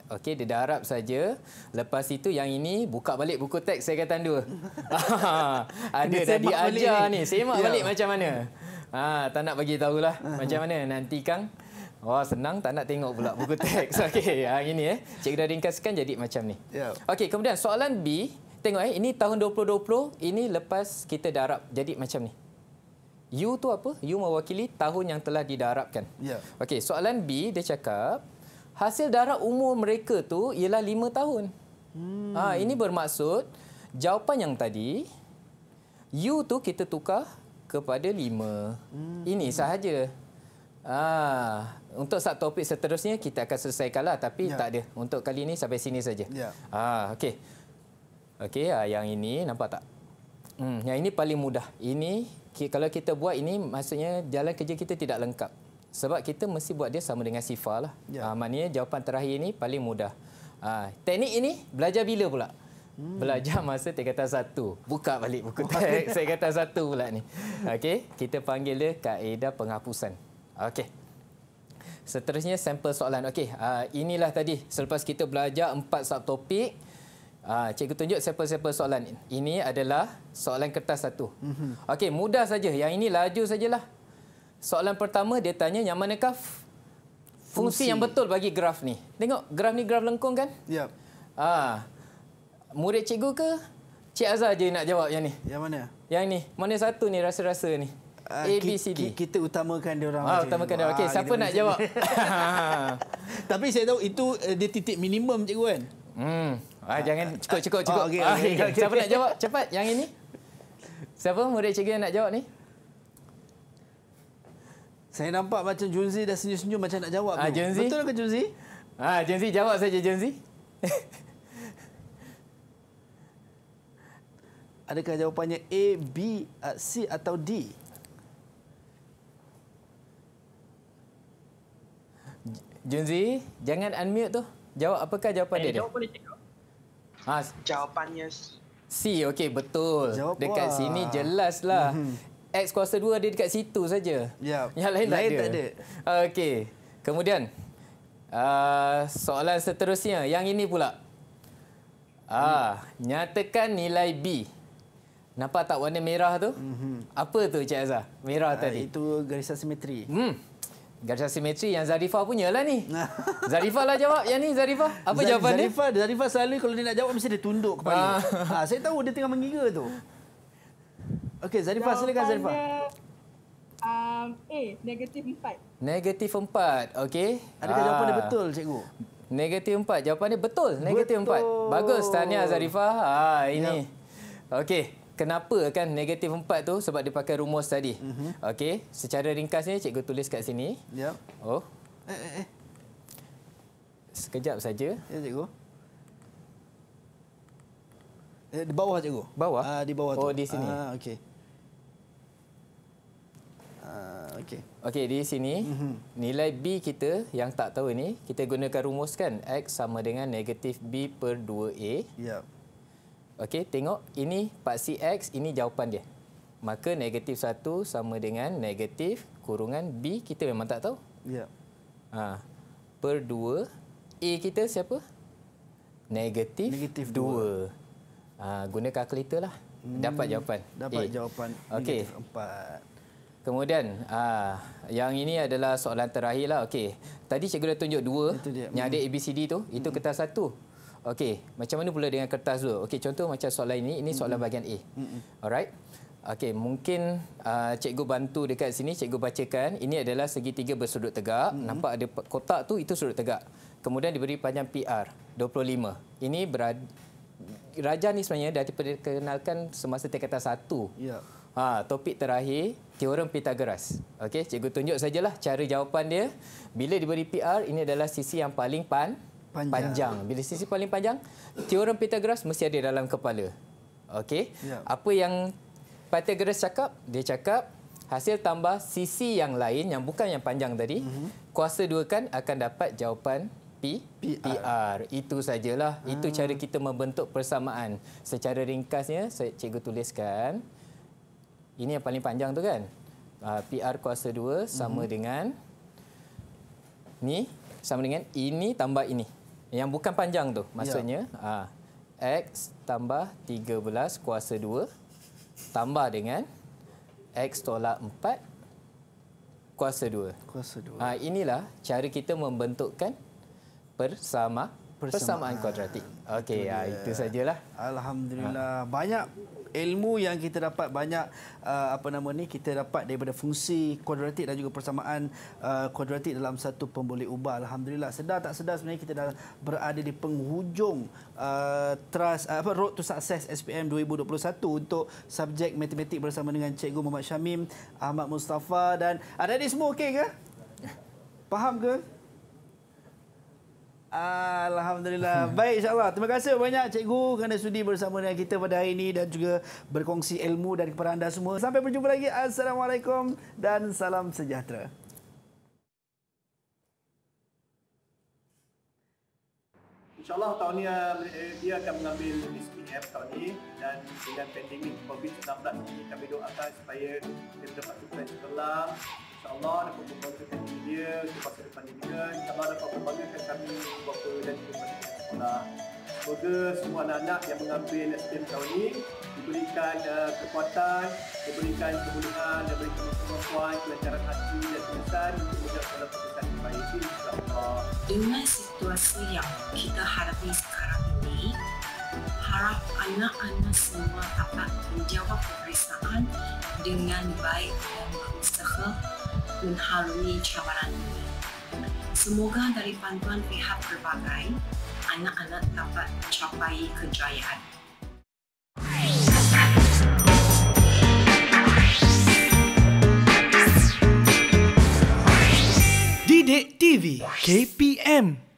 Okey, dia dah harap saja. Lepas itu yang ini buka balik buku teks saya kata dua. Ah, ada dah diajar ni. Semak ya. balik macam mana? Ha, tak nak bagi tahulah macam mana nanti kang. Wah, oh, senang tak nak tengok pula buku teks. Okey, yang ah, ini eh. Cikgu dah ringkaskan jadi macam ni. Ya. Okey, kemudian soalan B. Tengok eh, ini tahun 2020, ini lepas kita darab jadi macam ni. U tu apa? U mewakili tahun yang telah didarabkan. Ya. Okey, soalan B dia cakap, hasil darah umur mereka tu ialah lima tahun. Hmm. Ha, ini bermaksud jawapan yang tadi U tu kita tukar kepada lima. Hmm. Ini sahaja. Ah, ha, untuk sub topik seterusnya kita akan selesaikanlah tapi ya. tak ada. Untuk kali ini sampai sini saja. Ya. Ah, ha, okey. Okey, ha, yang ini nampak tak? Hmm, yang ini paling mudah. Ini kalau kita buat ini maksudnya jalan kerja kita tidak lengkap. Sebab kita mesti buat dia sama dengan sifar lah. Ya. Uh, maknanya jawapan terakhir ini paling mudah. Uh, teknik ini belajar bila pula? Hmm. Belajar masa tingkatan satu. Buka balik buku teks tingkatan satu pula ni. Okey, kita panggil dia kaedah penghapusan. Okey. Seterusnya sampel soalan. Okey, uh, inilah tadi selepas kita belajar empat subtopik. Uh, cikgu tunjuk sampel-sampel soalan. Ini adalah soalan kertas satu. Mhm. Okey, mudah saja. Yang ini laju sajalah soalan pertama dia tanya yang manakah fungsi, fungsi yang betul bagi graf ni? Tengok graf ni graf lengkung kan? Ya. Ah. Murid cikgu ke? Cik Azhar je nak jawab yang ni. Yang mana? Yang ni. Mana satu ni rasa-rasa ni? Ah, A, B, C, D. Kita utamakan dia orang. Ah, utamakan dia. Okey, ah, siapa nak jawab? Tapi saya tahu itu eh, dia titik minimum cikgu kan? Hmm. Ah, jangan ah, cukup-cukup. Cukup. Siapa nak jawab? Cepat. Yang ini? Siapa murid cikgu yang nak jawab ni? Saya nampak macam Junzi dah senyum-senyum macam nak jawab. Ah, Betul ke Junzi? Ah, Junzi jawab saja Junzi. Adakah jawapannya A, B, ah, C atau D? Junzi, jangan unmute tu. Jawab apakah jawapan eh, dia? Jawab boleh cakap. Ha. Jawapannya C. C, okey betul. Jawab Dekat wah. sini jelaslah. Mhm. X kuasa 2 ada dekat situ saja. Ya. Yang lain, lain tak ada. ada. Okey. Kemudian uh, soalan seterusnya yang ini pula. Ah, hmm. nyatakan nilai B. Nampak tak warna merah tu? Hmm. Apa tu Cik Azah? Merah uh, tadi. Itu garis simetri. Hmm. Garis simetri yang Zarifah punya lah ni. Zarifah lah jawab yang ni Zarifah. Apa Z- jawapan Zarifah, ni? Zarifah, Zarifah selalu kalau dia nak jawab mesti dia tunduk kepala. Ah. ah, saya tahu dia tengah mengira tu. Okey, Zarifah silakan Zarifah. Um, A, negatif empat. Negatif empat, okey. Adakah jawapan dia ah. betul, cikgu? Negatif empat, jawapannya betul. Negatif betul. empat. Bagus, tahniah Zarifah. Ha, ini. Okey, kenapa kan negatif empat tu? Sebab dia pakai rumus tadi. Mm -hmm. Okey, secara ringkasnya cikgu tulis kat sini. Ya. Yep. Oh. Eh, eh, eh. Sekejap saja. Ya, cikgu. Eh, di bawah, cikgu. Bawah? Ah, di bawah tu. Oh, di sini. Ah, Okey. Ah, okey. Okey, di sini mhm. nilai B kita yang tak tahu ni, kita gunakan rumus kan X sama dengan negatif B per 2A. Ya. Yep. Okey, tengok ini paksi X, ini jawapan dia. Maka negatif 1 sama dengan negatif kurungan B, kita memang tak tahu. Ya. Yep. Ha, per 2, A kita siapa? Negatif, negatif 2. 2. Ha, guna kalkulator lah. Hmm, dapat jawapan. Dapat A. jawapan negatif okay. 4. Kemudian uh, yang ini adalah soalan terakhir lah. Okey, tadi cikgu dah tunjuk dua yang ada hmm. ABCD tu, itu hmm. kertas satu. Okey, macam mana pula dengan kertas dua? Okey, contoh macam soalan ini, ini soalan hmm. bahagian A. Alright. Okey, mungkin uh, cikgu bantu dekat sini, cikgu bacakan. Ini adalah segitiga bersudut tegak. Nampak ada kotak tu itu sudut tegak. Kemudian diberi panjang PR 25. Ini berada Raja ni sebenarnya dah diperkenalkan semasa tingkatan satu. Ya. Ha, topik terakhir teorem Pythagoras. Okey, cikgu tunjuk sajalah cara jawapan dia. Bila diberi PR, ini adalah sisi yang paling pan panjang. panjang. Bila sisi paling panjang, teorem Pythagoras mesti ada dalam kepala. Okey. Ya. Apa yang Pythagoras cakap? Dia cakap hasil tambah sisi yang lain yang bukan yang panjang tadi, uh mhm. -huh. kuasa dua kan akan dapat jawapan P R. PR. Itu sajalah. Hmm. Itu ah. cara kita membentuk persamaan. Secara ringkasnya, saya cikgu tuliskan. Ini yang paling panjang tu kan? Uh, ah, PR kuasa 2 sama mm -hmm. dengan ni sama dengan ini tambah ini. Yang bukan panjang tu maksudnya ya. uh, X tambah 13 kuasa 2 tambah dengan X tolak 4 kuasa 2. Kuasa 2. Uh, ah, inilah cara kita membentukkan persama, persamaan, persamaan kuadratik. Okey, itu, uh, itu sajalah. Alhamdulillah. Uh. Banyak ilmu yang kita dapat banyak uh, apa nama ni kita dapat daripada fungsi kuadratik dan juga persamaan uh, kuadratik dalam satu pemboleh ubah alhamdulillah sedar tak sedar sebenarnya kita dah berada di penghujung uh, trust uh, apa road to success SPM 2021 untuk subjek matematik bersama dengan cikgu Muhammad Syamim Ahmad Mustafa dan ada uh, ni semua okey ke? Faham ke? Alhamdulillah. Baik insyaAllah. Terima kasih banyak cikgu kerana sudi bersama dengan kita pada hari ini dan juga berkongsi ilmu dari kepada anda semua. Sampai berjumpa lagi. Assalamualaikum dan salam sejahtera. InsyaAllah tahun ini eh, dia akan mengambil SPF tahun ini dan dengan pandemik COVID-19 ini kami doakan supaya kita dapat sukses sekolah InsyaAllah dapat membanggakan kami dia ke masa depan dia juga InsyaAllah dapat membanggakan kami Bapa dan juga masa depan sekolah Semoga semua anak-anak yang mengambil SPM tahun ini Diberikan uh, kekuatan, diberikan kemuliaan, diberikan kemampuan, pelajaran hati dan tulisan Untuk menjaga kekuatan yang baik InsyaAllah Dengan situasi yang kita hadapi sekarang ini harap anak-anak semua dapat menjawab periksaan dengan baik dan berusaha menghalangi cabaran ini. Semoga dari bantuan pihak berbagai, anak-anak dapat mencapai kejayaan. Didik TV KPM